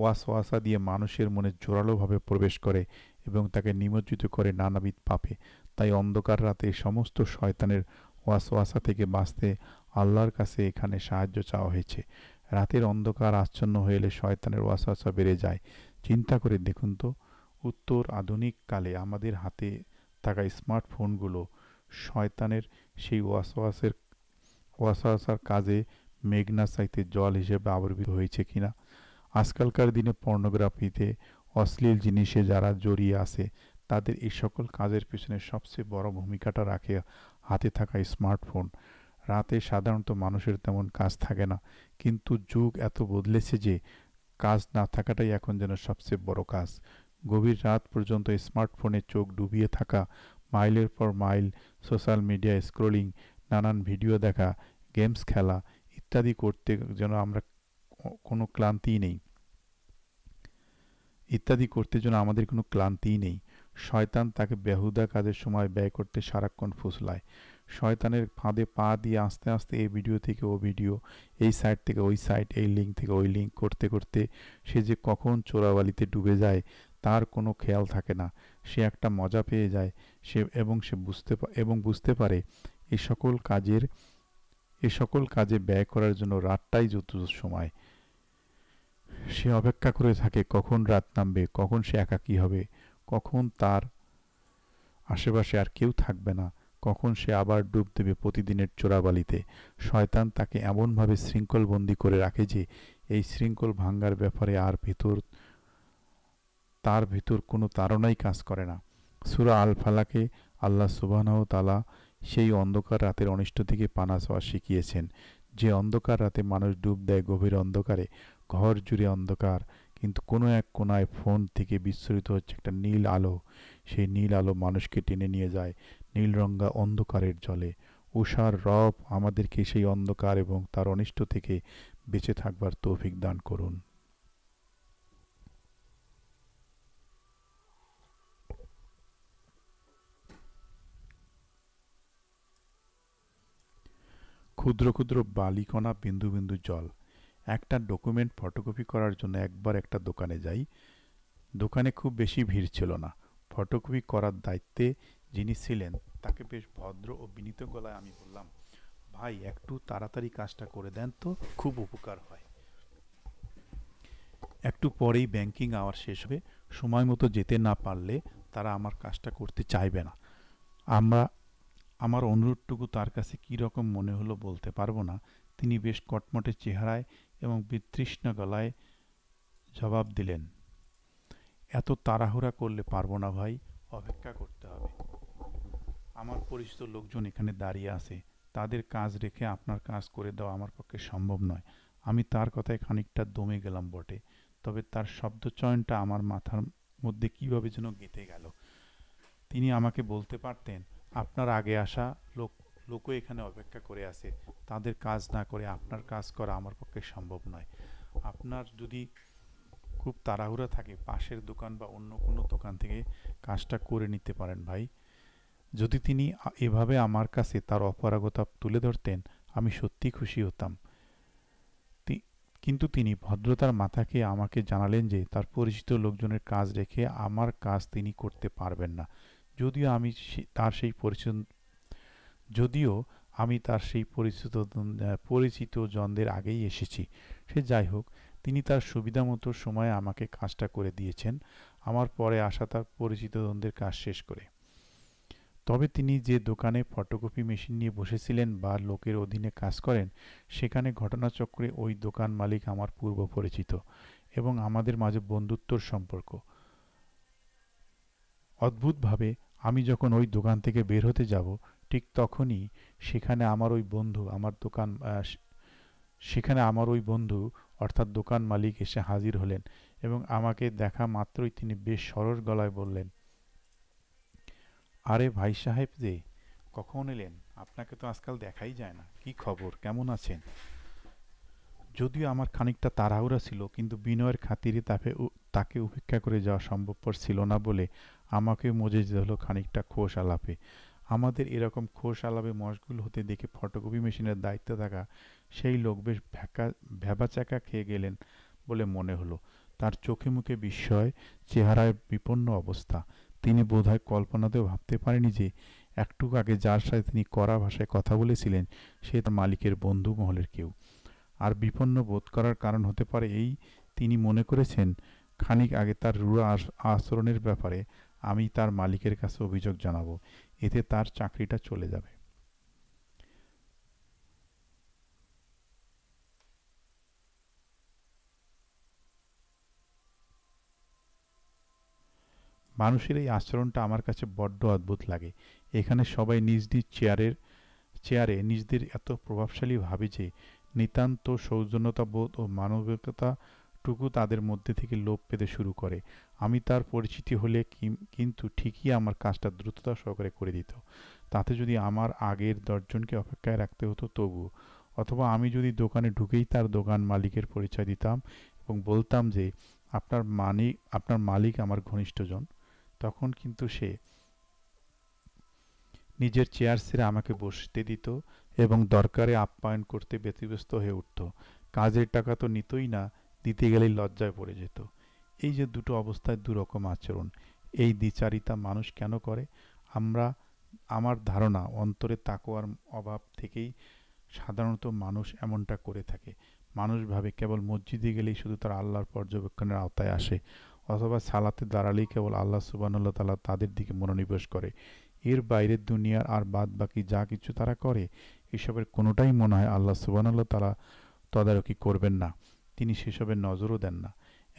ওয়াসা দিয়ে মানুষের মনে জোরালোভাবে প্রবেশ করে এবং তাকে নিমজ্জিত করে নানাবিধ পাপে তাই অন্ধকার রাতে সমস্ত শয়তানের ওয়াসা থেকে বাঁচতে আল্লাহর কাছে এখানে সাহায্য চাওয়া হয়েছে রাতের অন্ধকার আচ্ছন্ন হয়ে এলে শয়তানের ওয়াসা বেড়ে যায় চিন্তা করে দেখুন তো উত্তর আধুনিক কালে আমাদের হাতে থাকা স্মার্টফোনগুলো শয়তানের সেই ওয়াসওয়াসের ওয়াসওয়াসার কাজে মেঘনা সাইতে জল হিসেবে আবির্ভূত হয়েছে কিনা আজকালকার দিনে পর্নোগ্রাফিতে অশ্লীল জিনিসে যারা জড়িয়ে আছে তাদের এই সকল কাজের পিছনে সবচেয়ে বড় ভূমিকাটা রাখে হাতে থাকা স্মার্টফোন রাতে সাধারণত মানুষের তেমন কাজ থাকে না কিন্তু যুগ এত বদলেছে যে কাজ না থাকাটাই এখন যেন সবচেয়ে বড় কাজ গভীর রাত পর্যন্ত স্মার্টফোনে চোখ ডুবিয়ে থাকা মাইলের পর মাইল সোশ্যাল মিডিয়া স্ক্রোলিং নানান ভিডিও দেখা গেমস খেলা ইত্যাদি করতে যেন আমরা কোনো ক্লান্তি নেই ইত্যাদি করতে যেন আমাদের কোনো ক্লান্তি নেই শয়তান তাকে বেহুদা কাজের সময় ব্যয় করতে সারাক্ষণ ফুসলায় শয়তানের ফাঁদে পা দিয়ে আস্তে আস্তে এই ভিডিও থেকে ও ভিডিও এই সাইট থেকে ওই সাইট এই লিঙ্ক থেকে ওই লিঙ্ক করতে করতে সে যে কখন চোরাবালিতে ডুবে যায় তার কোনো খেয়াল থাকে না সে একটা মজা পেয়ে যায় সে এবং সে বুঝতে এবং বুঝতে পারে এ সকল কাজের এ সকল কাজে ব্যয় করার জন্য রাতটাই যত সময় সে অপেক্ষা করে থাকে কখন রাত নামবে কখন সে একাকী হবে কখন তার আশেপাশে আর কেউ থাকবে না কখন সে আবার ডুব দেবে প্রতিদিনের চোরাবালিতে শয়তান তাকে এমনভাবে শৃঙ্খলবন্দি করে রাখে যে এই শৃঙ্খল ভাঙ্গার ব্যাপারে আর ভেতর তার ভিতর কোনো তারণাই কাজ করে না সুরা আল ফালাকে আল্লাহ সুবাহনাও তালা সেই অন্ধকার রাতের অনিষ্ট থেকে পানা চাওয়া শিখিয়েছেন যে অন্ধকার রাতে মানুষ ডুব দেয় গভীর অন্ধকারে ঘর জুড়ে অন্ধকার কিন্তু কোনো এক কোনায় ফোন থেকে বিচ্ছুরিত হচ্ছে একটা নীল আলো সেই নীল আলো মানুষকে টেনে নিয়ে যায় নীলরঙ্গা অন্ধকারের জলে উষার রব আমাদেরকে সেই অন্ধকার এবং তার অনিষ্ট থেকে বেঁচে থাকবার তৌফিক দান করুন ক্ষুদ্র ক্ষুদ্র বালিকণা বিন্দু বিন্দু জল একটা ডকুমেন্ট ফটোকপি করার জন্য একবার একটা দোকানে যাই দোকানে খুব বেশি ভিড় ছিল না ফটোকপি করার দায়িত্বে যিনি ছিলেন তাকে বেশ ভদ্র ও বিনীত গলায় আমি বললাম ভাই একটু তাড়াতাড়ি কাজটা করে দেন তো খুব উপকার হয় একটু পরেই ব্যাংকিং আওয়ার শেষ হবে সময় মতো যেতে না পারলে তারা আমার কাজটা করতে চাইবে না আমরা আমার অনুরোধটুকু তার কাছে কী রকম মনে হলো বলতে পারবো না তিনি বেশ কটমটে চেহারায় এবং বিতৃষ্ণ গলায় জবাব দিলেন এত তাড়াহুড়া করলে পারবো না ভাই অপেক্ষা করতে হবে আমার পরিচিত লোকজন এখানে দাঁড়িয়ে আছে তাদের কাজ রেখে আপনার কাজ করে দেওয়া আমার পক্ষে সম্ভব নয় আমি তার কথায় খানিকটা দমে গেলাম বটে তবে তার শব্দচয়নটা আমার মাথার মধ্যে কীভাবে যেন গেঁথে গেল তিনি আমাকে বলতে পারতেন আপনার আগে আসা লোক লোকও এখানে অপেক্ষা করে আছে তাদের কাজ না করে আপনার কাজ করা আমার পক্ষে সম্ভব নয় আপনার যদি খুব তাড়াহুড়া থাকে পাশের দোকান বা অন্য কোনো দোকান থেকে কাজটা করে নিতে পারেন ভাই যদি তিনি এভাবে আমার কাছে তার অপারগতা তুলে ধরতেন আমি সত্যি খুশি হতাম কিন্তু তিনি ভদ্রতার মাথাকে আমাকে জানালেন যে তার পরিচিত লোকজনের কাজ রেখে আমার কাজ তিনি করতে পারবেন না যদিও আমি তার সেই পরিচিত যদিও আমি তার সেই পরিচিত পরিচিত জনদের আগেই এসেছি সে যাই হোক তিনি তার সুবিধামতো সময়ে আমাকে কাজটা করে দিয়েছেন আমার পরে আসা তার পরিচিত জনদের কাজ শেষ করে তবে তিনি যে দোকানে ফটোকপি মেশিন নিয়ে বসেছিলেন বা লোকের অধীনে কাজ করেন সেখানে ঘটনাচক্রে ওই দোকান মালিক আমার পূর্ব পরিচিত এবং আমাদের মাঝে বন্ধুত্বর সম্পর্ক অদ্ভুতভাবে আমি যখন ওই দোকান থেকে বের হতে যাব ঠিক তখনই সেখানে আমার ওই বন্ধু আমার দোকান সেখানে আমার ওই বন্ধু অর্থাৎ দোকান মালিক এসে হাজির হলেন এবং আমাকে দেখা মাত্রই তিনি বেশ সরস গলায় বললেন আরে ভাই সাহেব যে কখন এলেন আপনাকে তো আজকাল দেখাই যায় না কি খবর কেমন আছেন যদিও আমার খানিকটা তাড়াহুড়া ছিল কিন্তু বিনয়ের খাতিরে তাকে তাকে উপেক্ষা করে যাওয়া সম্ভবপর ছিল না বলে আমাকে মজে যেতে হলো খানিকটা খোস আলাপে আমাদের এরকম খোস আলাপে মশগুল হতে দেখে ফটোকপি মেশিনের দায়িত্বে থাকা সেই লোক বেশ ভ্যাকা ভ্যাবাচ্যাকা খেয়ে গেলেন বলে মনে হলো তার চোখে মুখে বিস্ময় চেহারায় বিপন্ন অবস্থা তিনি বোধহয় কল্পনাতেও ভাবতে পারেনি যে একটু আগে যার সাথে তিনি কড়া ভাষায় কথা বলেছিলেন সে তার মালিকের বন্ধু মহলের কেউ আর বিপন্ন বোধ করার কারণ হতে পারে এই তিনি মনে করেছেন খানিক আগে তার রুড়া আচরণের ব্যাপারে আমি তার মালিকের কাছে অভিযোগ জানাবো এতে তার চাকরিটা চলে যাবে মানুষের এই আচরণটা আমার কাছে বড্ড অদ্ভুত লাগে এখানে সবাই নিজ নিজ চেয়ারের চেয়ারে নিজদের এত প্রভাবশালী ভাবে যে নিতান্ত সৌজন্যতাবোধ ও মানবিকতা সবটুকু তাদের মধ্যে থেকে লোপ পেতে শুরু করে আমি তার পরিচিতি হলে কিন্তু ঠিকই আমার কাজটা দ্রুততা সহকারে করে দিত তাতে যদি আমার আগের দশজনকে অপেক্ষায় রাখতে হতো তবু অথবা আমি যদি দোকানে ঢুকেই তার দোকান মালিকের পরিচয় দিতাম এবং বলতাম যে আপনার মানিক আপনার মালিক আমার ঘনিষ্ঠজন তখন কিন্তু সে নিজের চেয়ার সেরে আমাকে বসতে দিত এবং দরকারে আপ্যায়ন করতে ব্যতিব্যস্ত হয়ে উঠত কাজের টাকা তো নিতই না দিতে গেলেই লজ্জায় পড়ে যেত এই যে দুটো অবস্থায় দুরকম আচরণ এই দ্বিচারিতা মানুষ কেন করে আমরা আমার ধারণা অন্তরে তাকোয়ার অভাব থেকেই সাধারণত মানুষ এমনটা করে থাকে মানুষ ভাবে কেবল মসজিদে গেলেই শুধু তারা আল্লাহর পর্যবেক্ষণের আওতায় আসে অথবা সালাতে দাঁড়ালেই কেবল আল্লাহ সুবানুল্লাহ তালা তাদের দিকে মনোনিবেশ করে এর বাইরের দুনিয়ার আর বাদ বাকি যা কিছু তারা করে এসবের কোনোটাই মনে হয় আল্লাহ সুবানুল্লাহ তালা তদারকি করবেন না তিনি সেসবে নজরও দেন না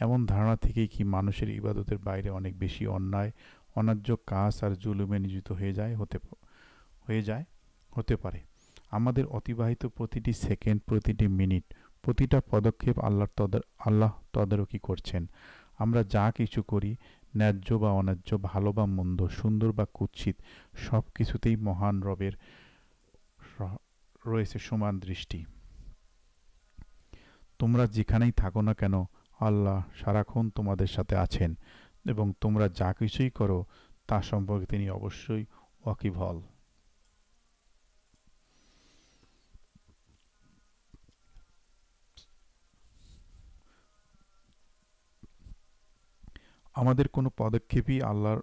এমন ধারণা থেকেই কি মানুষের ইবাদতের বাইরে অনেক বেশি অন্যায় অনার্য কাজ আর জুলুমে নিযুক্ত হয়ে যায় হতে হয়ে যায় হতে পারে আমাদের অতিবাহিত প্রতিটি সেকেন্ড প্রতিটি মিনিট প্রতিটা পদক্ষেপ আল্লাহর তদার আল্লাহ তদারকি করছেন আমরা যা কিছু করি ন্যায্য বা অন্যায্য ভালো বা মন্দ সুন্দর বা কুৎসিত সব কিছুতেই মহান রবের রয়েছে সমান দৃষ্টি তোমরা যেখানেই থাকো না কেন আল্লাহ সারাক্ষণ তোমাদের সাথে আছেন এবং তোমরা যা কিছুই করো তা সম্পর্কে তিনি অবশ্যই হল আমাদের কোনো পদক্ষেপই আল্লাহর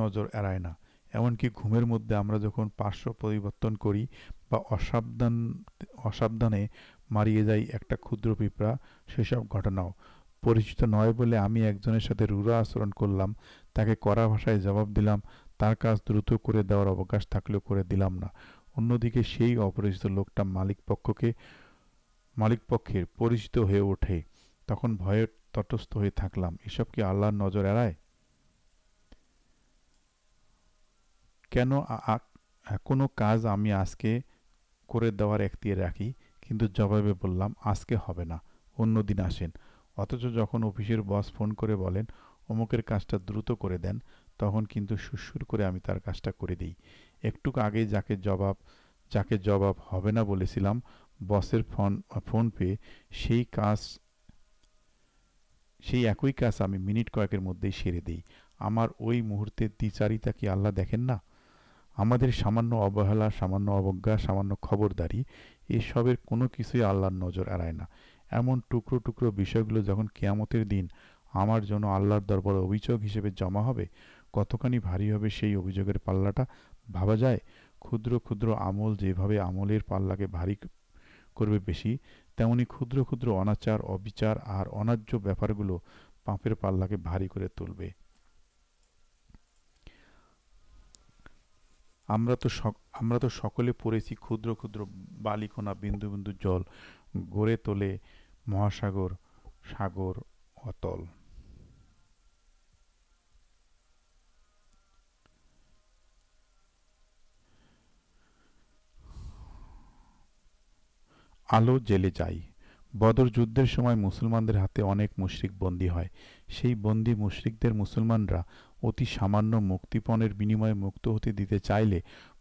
নজর এড়ায় না এমনকি ঘুমের মধ্যে আমরা যখন পার্শ্ব পরিবর্তন করি বা অসাবধান অসাবধানে মারিয়ে যায় একটা ক্ষুদ্র পিঁপড়া সেসব ঘটনাও পরিচিত নয় বলে আমি একজনের সাথে রুরা আচরণ করলাম তাকে কড়া ভাষায় জবাব দিলাম তার কাজ দ্রুত করে দেওয়ার অবকাশ থাকলেও করে দিলাম না অন্যদিকে সেই অপরিচিত লোকটা মালিক পক্ষকে মালিক পক্ষের পরিচিত হয়ে ওঠে তখন ভয়ে তটস্থ হয়ে থাকলাম এসব কি আল্লাহর নজর এড়ায় কেন কোনো কাজ আমি আজকে করে দেওয়ার একটি রাখি কিন্তু জবাবে বললাম আজকে হবে না অন্য দিন আসেন অথচ যখন অফিসের বস ফোন করে বলেন অমুকের কাজটা দ্রুত করে দেন তখন কিন্তু সুরসুর করে আমি তার কাজটা করে দিই একটু আগে যাকে জবাব যাকে জবাব হবে না বলেছিলাম বসের ফোন ফোন পেয়ে সেই কাজ সেই একই কাজ আমি মিনিট কয়েকের মধ্যেই সেরে দিই আমার ওই মুহূর্তের দ্বিচারিতা কি আল্লাহ দেখেন না আমাদের সামান্য অবহেলা সামান্য অবজ্ঞা সামান্য খবরদারি এসবের কোনো কিছুই আল্লাহর নজর এড়ায় না এমন টুকরো টুকরো বিষয়গুলো যখন কেয়ামতের দিন আমার জন্য আল্লাহর দরবারে অভিযোগ হিসেবে জমা হবে কতখানি ভারী হবে সেই অভিযোগের পাল্লাটা ভাবা যায় ক্ষুদ্র ক্ষুদ্র আমল যেভাবে আমলের পাল্লাকে ভারী করবে বেশি তেমনি ক্ষুদ্র ক্ষুদ্র অনাচার অবিচার আর অনার্য ব্যাপারগুলো পাপের পাল্লাকে ভারী করে তুলবে আমরা তো আমরা তো সকলে পড়েছি ক্ষুদ্র ক্ষুদ্র বালিকণা বিন্দু বিন্দু জল গড়ে তোলে মহাসাগর সাগর অতল আলো জেলে যায় বদর যুদ্ধের সময় মুসলমানদের হাতে অনেক মুশরিক বন্দী হয় সেই বন্দী মুশরিকদের মুসলমানরা অতি সামান্য মুক্তিপণের বিনিময়ে মুক্ত হতে দিতে চাইলে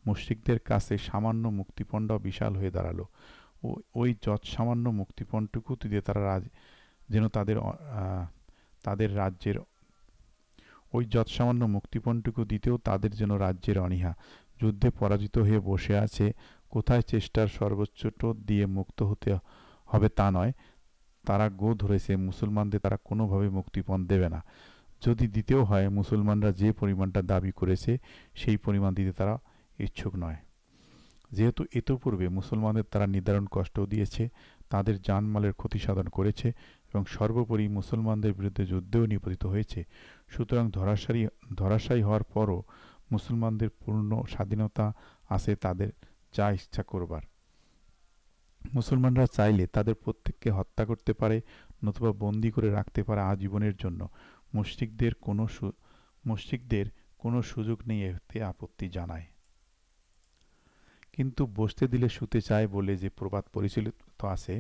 মুশ্রিকদের কাছে সামান্য মুক্তিপণটাও বিশাল হয়ে দাঁড়ালো ও ওই যত সামান্য মুক্তিপণটুকু দিতে তারা রাজ যেন তাদের তাদের রাজ্যের ওই যত সামান্য মুক্তিপণটুকু দিতেও তাদের যেন রাজ্যের অনীহা যুদ্ধে পরাজিত হয়ে বসে আছে কোথায় চেষ্টার সর্বোচ্চ টোট দিয়ে মুক্ত হতে হবে তা নয় তারা গো ধরেছে মুসলমানদের তারা কোনোভাবে মুক্তিপণ দেবে না যদি দিতেও হয় মুসলমানরা যে পরিমাণটা দাবি করেছে সেই পরিমাণ দিতে তারা ইচ্ছুক নয় যেহেতু ইতোপূর্বে মুসলমানদের তারা নির্ধারণ কষ্ট দিয়েছে তাদের জানমালের ক্ষতি সাধন করেছে এবং সর্বোপরি মুসলমানদের বিরুদ্ধে যুদ্ধেও নিপতিত হয়েছে সুতরাং ধরাশায়ী ধরাশায়ী হওয়ার পরও মুসলমানদের পূর্ণ স্বাধীনতা আছে তাদের যা ইচ্ছা করবার মুসলমানরা চাইলে তাদের প্রত্যেককে হত্যা করতে পারে নতুবা বন্দি করে রাখতে পারে আজীবনের জন্য মুশরিকদের কোনো মুশরিকদের কোনো সুযোগ নেই এতে আপত্তি জানায় কিন্তু বসতে দিলে শুতে চায় বলে যে প্রবাদ পরিচালিত আছে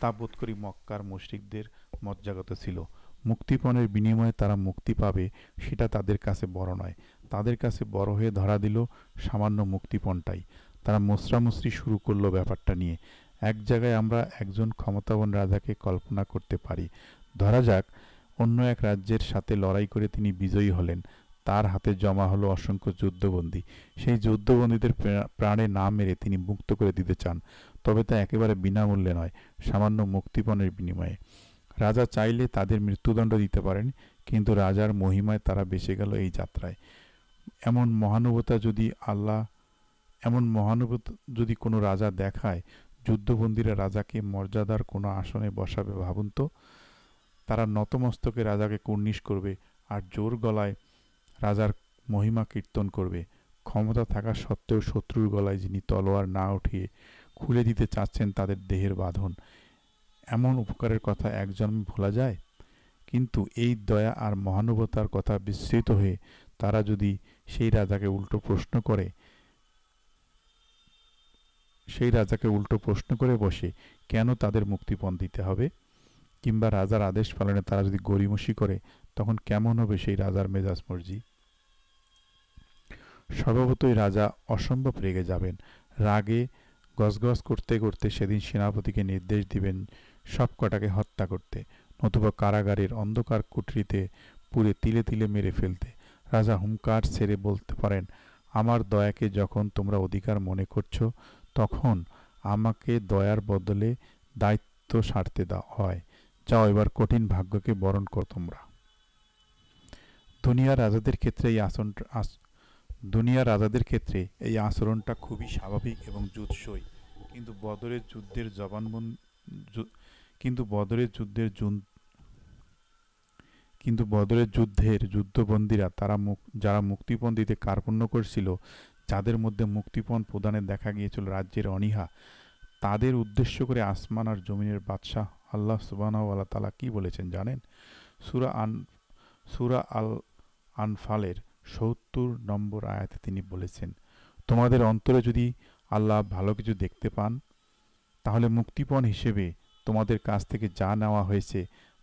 তা বোধ করি মক্কার মুশরিকদের মজ্জাগত ছিল মুক্তিপণের বিনিময়ে তারা মুক্তি পাবে সেটা তাদের কাছে বড় নয় তাদের কাছে বড় হয়ে ধরা দিল সামান্য মুক্তিপণটাই তারা মোসরামুসরি শুরু করলো ব্যাপারটা নিয়ে এক জায়গায় আমরা একজন ক্ষমতাবান রাজাকে কল্পনা করতে পারি ধরা যাক অন্য এক রাজ্যের সাথে লড়াই করে তিনি বিজয়ী হলেন তার হাতে জমা হলো অসংখ্য যুদ্ধবন্দী সেই যুদ্ধবন্দীদের প্রাণে না মেরে তিনি মুক্ত করে দিতে চান তবে তা একেবারে বিনামূল্যে নয় সামান্য মুক্তিপণের বিনিময়ে রাজা চাইলে তাদের মৃত্যুদণ্ড দিতে পারেন কিন্তু রাজার মহিমায় তারা বেঁচে গেল এই যাত্রায় এমন মহানুভতা যদি আল্লাহ এমন মহানুভূতা যদি কোনো রাজা দেখায় যুদ্ধবন্দীরা রাজাকে মর্যাদার কোনো আসনে বসাবে ভাবুন তো তারা নতমস্তকে রাজাকে কুর্নিশ করবে আর জোর গলায় রাজার মহিমা কীর্তন করবে ক্ষমতা থাকা সত্ত্বেও শত্রুর গলায় যিনি তলোয়ার না উঠিয়ে খুলে দিতে চাচ্ছেন তাদের দেহের বাঁধন এমন উপকারের কথা একজন ভোলা যায় কিন্তু এই দয়া আর মহানুভতার কথা বিস্তৃত হয়ে তারা যদি সেই রাজাকে উল্টো প্রশ্ন করে সেই রাজাকে উল্টো প্রশ্ন করে বসে কেন তাদের মুক্তিপণ দিতে হবে কিংবা রাজার আদেশ পালনে তারা যদি গড়িমসি করে তখন কেমন হবে সেই রাজার মেজাজ মর্জি স্বভাবতই রাজা অসম্ভব রেগে যাবেন রাগে গজগজ করতে করতে সেদিন সেনাপতিকে নির্দেশ দিবেন সব কটাকে হত্যা করতে নতুবা কারাগারের অন্ধকার কুঠরিতে পুরে তিলে তিলে মেরে ফেলতে রাজা হুঙ্কার ছেড়ে বলতে পারেন আমার দয়াকে যখন তোমরা অধিকার মনে করছো তখন আমাকে দয়ার বদলে দায়িত্ব সারতে দেওয়া হয় যাও এবার কঠিন ভাগ্যকে বরণ কর তোমরা দুনিয়া রাজাদের ক্ষেত্রে এই আসন দুনিয়া রাজাদের ক্ষেত্রে এই আচরণটা খুবই স্বাভাবিক এবং জুৎসই কিন্তু বদরের যুদ্ধের জবানবন্দি কিন্তু বদরের যুদ্ধের কিন্তু বদরের যুদ্ধের যুদ্ধবন্দীরা তারা মুক যারা মুক্তিপণ দিতে কার্পণ্য করছিল যাদের মধ্যে মুক্তিপণ প্রদানে দেখা গিয়েছিল রাজ্যের অনিহা তাদের উদ্দেশ্য করে আসমান আর জমিনের বাদশাহ আল্লাহ সুবাহওয়ালা তালা কি বলেছেন জানেন সুরা আন সুরা আল আনফালের সত্তর নম্বর আয়াতে তিনি বলেছেন তোমাদের অন্তরে যদি আল্লাহ ভালো কিছু দেখতে পান তাহলে মুক্তিপণ হিসেবে তোমাদের কাছ থেকে যা নেওয়া হয়েছে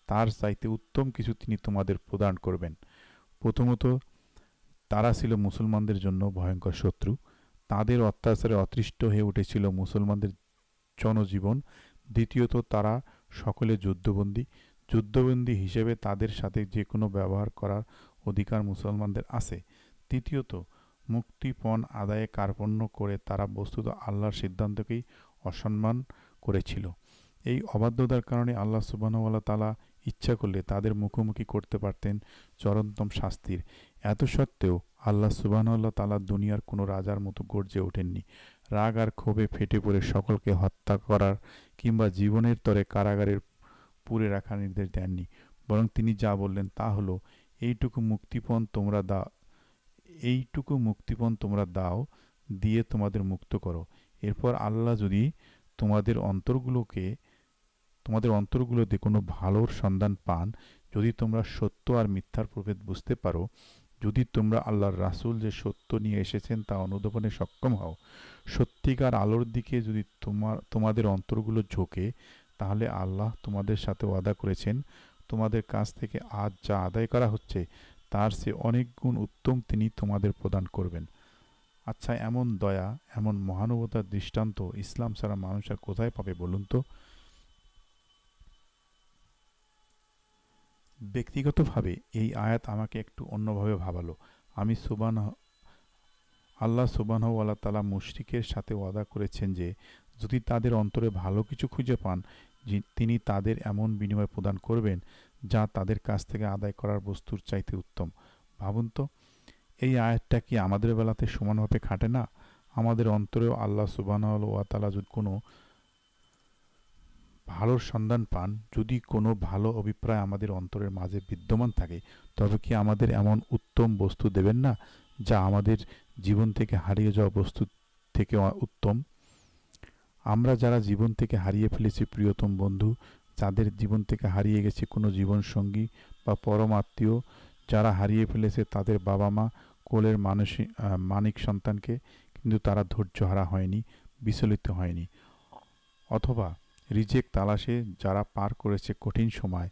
তার চাইতে উত্তম কিছু তিনি তোমাদের প্রদান করবেন প্রথমত তারা ছিল মুসলমানদের জন্য ভয়ঙ্কর শত্রু তাদের অত্যাচারে অতৃষ্ট হয়ে উঠেছিল মুসলমানদের জনজীবন দ্বিতীয়ত তারা সকলে যুদ্ধবন্দী যুদ্ধবন্দী হিসেবে তাদের সাথে যে কোনো ব্যবহার করার অধিকার মুসলমানদের আছে তৃতীয়ত মুক্তিপণ আদায়ে কার্পণ্য করে তারা বস্তুত আল্লাহর সিদ্ধান্তকেই অসম্মান করেছিল এই অবাধ্যতার কারণে আল্লাহ সুবাহনওয়ালা তালা ইচ্ছা করলে তাদের মুখোমুখি করতে পারতেন চরন্তম শাস্তির এত সত্ত্বেও আল্লাহ সুবাহনওয়াল্লাহ তালা দুনিয়ার কোনো রাজার মতো গর্জে ওঠেননি রাগ আর ক্ষোভে ফেটে পড়ে সকলকে হত্যা করার কিংবা জীবনের তরে কারাগারে পুরে রাখার নির্দেশ দেননি বরং তিনি যা বললেন তা হলো এইটুকু মুক্তিপণ তোমরা দা এইটুকু মুক্তিপণ তোমরা দাও দিয়ে তোমাদের মুক্ত করো এরপর আল্লাহ যদি তোমাদের অন্তরগুলোকে তোমাদের অন্তরগুলোতে কোনো ভালোর সন্ধান পান যদি তোমরা সত্য আর মিথ্যার প্রভেদ বুঝতে পারো যদি তোমরা আল্লাহর রাসুল যে সত্য নিয়ে এসেছেন তা অনুধাবনে সক্ষম হও সত্যিকার আলোর দিকে যদি তোমার তোমাদের অন্তরগুলো ঝোঁকে তাহলে আল্লাহ তোমাদের সাথে ওয়াদা করেছেন তোমাদের কাছ থেকে আজ যা আদায় করা হচ্ছে তার সে অনেক গুণ উত্তম তিনি তোমাদের প্রদান করবেন আচ্ছা এমন দয়া এমন মহানুভতার দৃষ্টান্ত ইসলাম ছাড়া মানুষ আর কোথায় পাবে বলুন তো ব্যক্তিগতভাবে এই আয়াত আমাকে একটু অন্যভাবে ভাবালো আমি সুবান আল্লাহ আল্লাহ তালা মুশরিকের সাথে ওয়াদা করেছেন যে যদি তাদের অন্তরে ভালো কিছু খুঁজে পান তিনি তাদের এমন বিনিময় প্রদান করবেন যা তাদের কাছ থেকে আদায় করার বস্তুর চাইতে উত্তম ভাবুন তো এই আয়াতটা কি আমাদের বেলাতে সমানভাবে খাটে না আমাদের অন্তরেও আল্লাহ সুবাহ ওয়াতালা যদি কোনো ভালোর সন্ধান পান যদি কোনো ভালো অভিপ্রায় আমাদের অন্তরের মাঝে বিদ্যমান থাকে তবে কি আমাদের এমন উত্তম বস্তু দেবেন না যা আমাদের জীবন থেকে হারিয়ে যাওয়া বস্তু থেকে উত্তম আমরা যারা জীবন থেকে হারিয়ে ফেলেছি প্রিয়তম বন্ধু যাদের জীবন থেকে হারিয়ে গেছে কোনো জীবনসঙ্গী বা পরম আত্মীয় যারা হারিয়ে ফেলেছে তাদের বাবা মা কোলের মানসিক মানিক সন্তানকে কিন্তু তারা ধৈর্য হারা হয়নি বিচলিত হয়নি অথবা রিজেক তালাশে যারা পার করেছে কঠিন সময়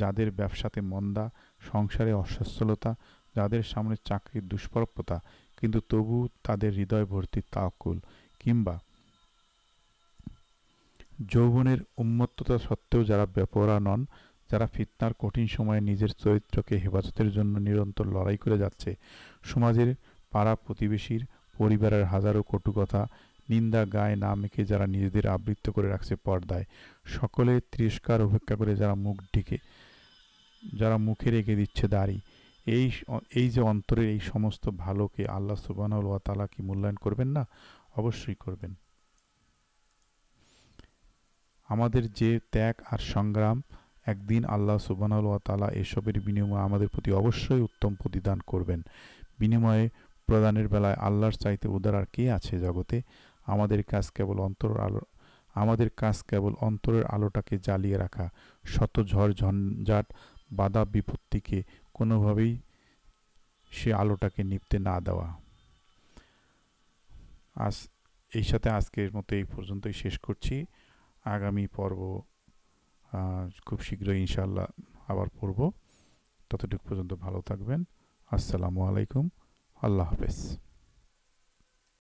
যাদের ব্যবসাতে মন্দা সংসারে অসচ্ছলতা যাদের সামনে চাকরির দুষ্প্রাপ্যতা কিন্তু তবু তাদের হৃদয় ভর্তি তাকুল কিংবা যৌবনের উন্মত্ততা সত্ত্বেও যারা বেপরা নন যারা ফিতনার কঠিন সময়ে নিজের চরিত্রকে হেফাজতের জন্য নিরন্তর লড়াই করে যাচ্ছে সমাজের পাড়া প্রতিবেশীর পরিবারের হাজারো কটুকথা নিন্দা গায়ে না মেখে যারা নিজেদের আবৃত্ত করে রাখছে পর্দায় সকলে তিরস্কার উপেক্ষা করে যারা মুখ ঢেকে যারা মুখে রেখে দিচ্ছে দাড়ি এই এই যে অন্তরে এই সমস্ত ভালোকে আল্লাহ সুবানুল তালা কি মূল্যায়ন করবেন না অবশ্যই করবেন আমাদের যে ত্যাগ আর সংগ্রাম একদিন আল্লাহ সুবানুল তালা এসবের বিনিময়ে আমাদের প্রতি অবশ্যই উত্তম প্রতিদান করবেন বিনিময়ে প্রদানের বেলায় আল্লাহর চাইতে উদার আর কে আছে জগতে আমাদের কাজ কেবল অন্তর আলো আমাদের কাজ কেবল অন্তরের আলোটাকে জ্বালিয়ে রাখা শত ঝড় ঝঞ্ঝাট বাধা বিপত্তিকে কোনোভাবেই সে আলোটাকে নিপতে না দেওয়া আজ এই সাথে আজকের মতো এই পর্যন্তই শেষ করছি আগামী পর্ব খুব শীঘ্রই ইনশাল্লাহ আবার পড়ব ততটুকু পর্যন্ত ভালো থাকবেন আসসালামু আলাইকুম আল্লাহ হাফেজ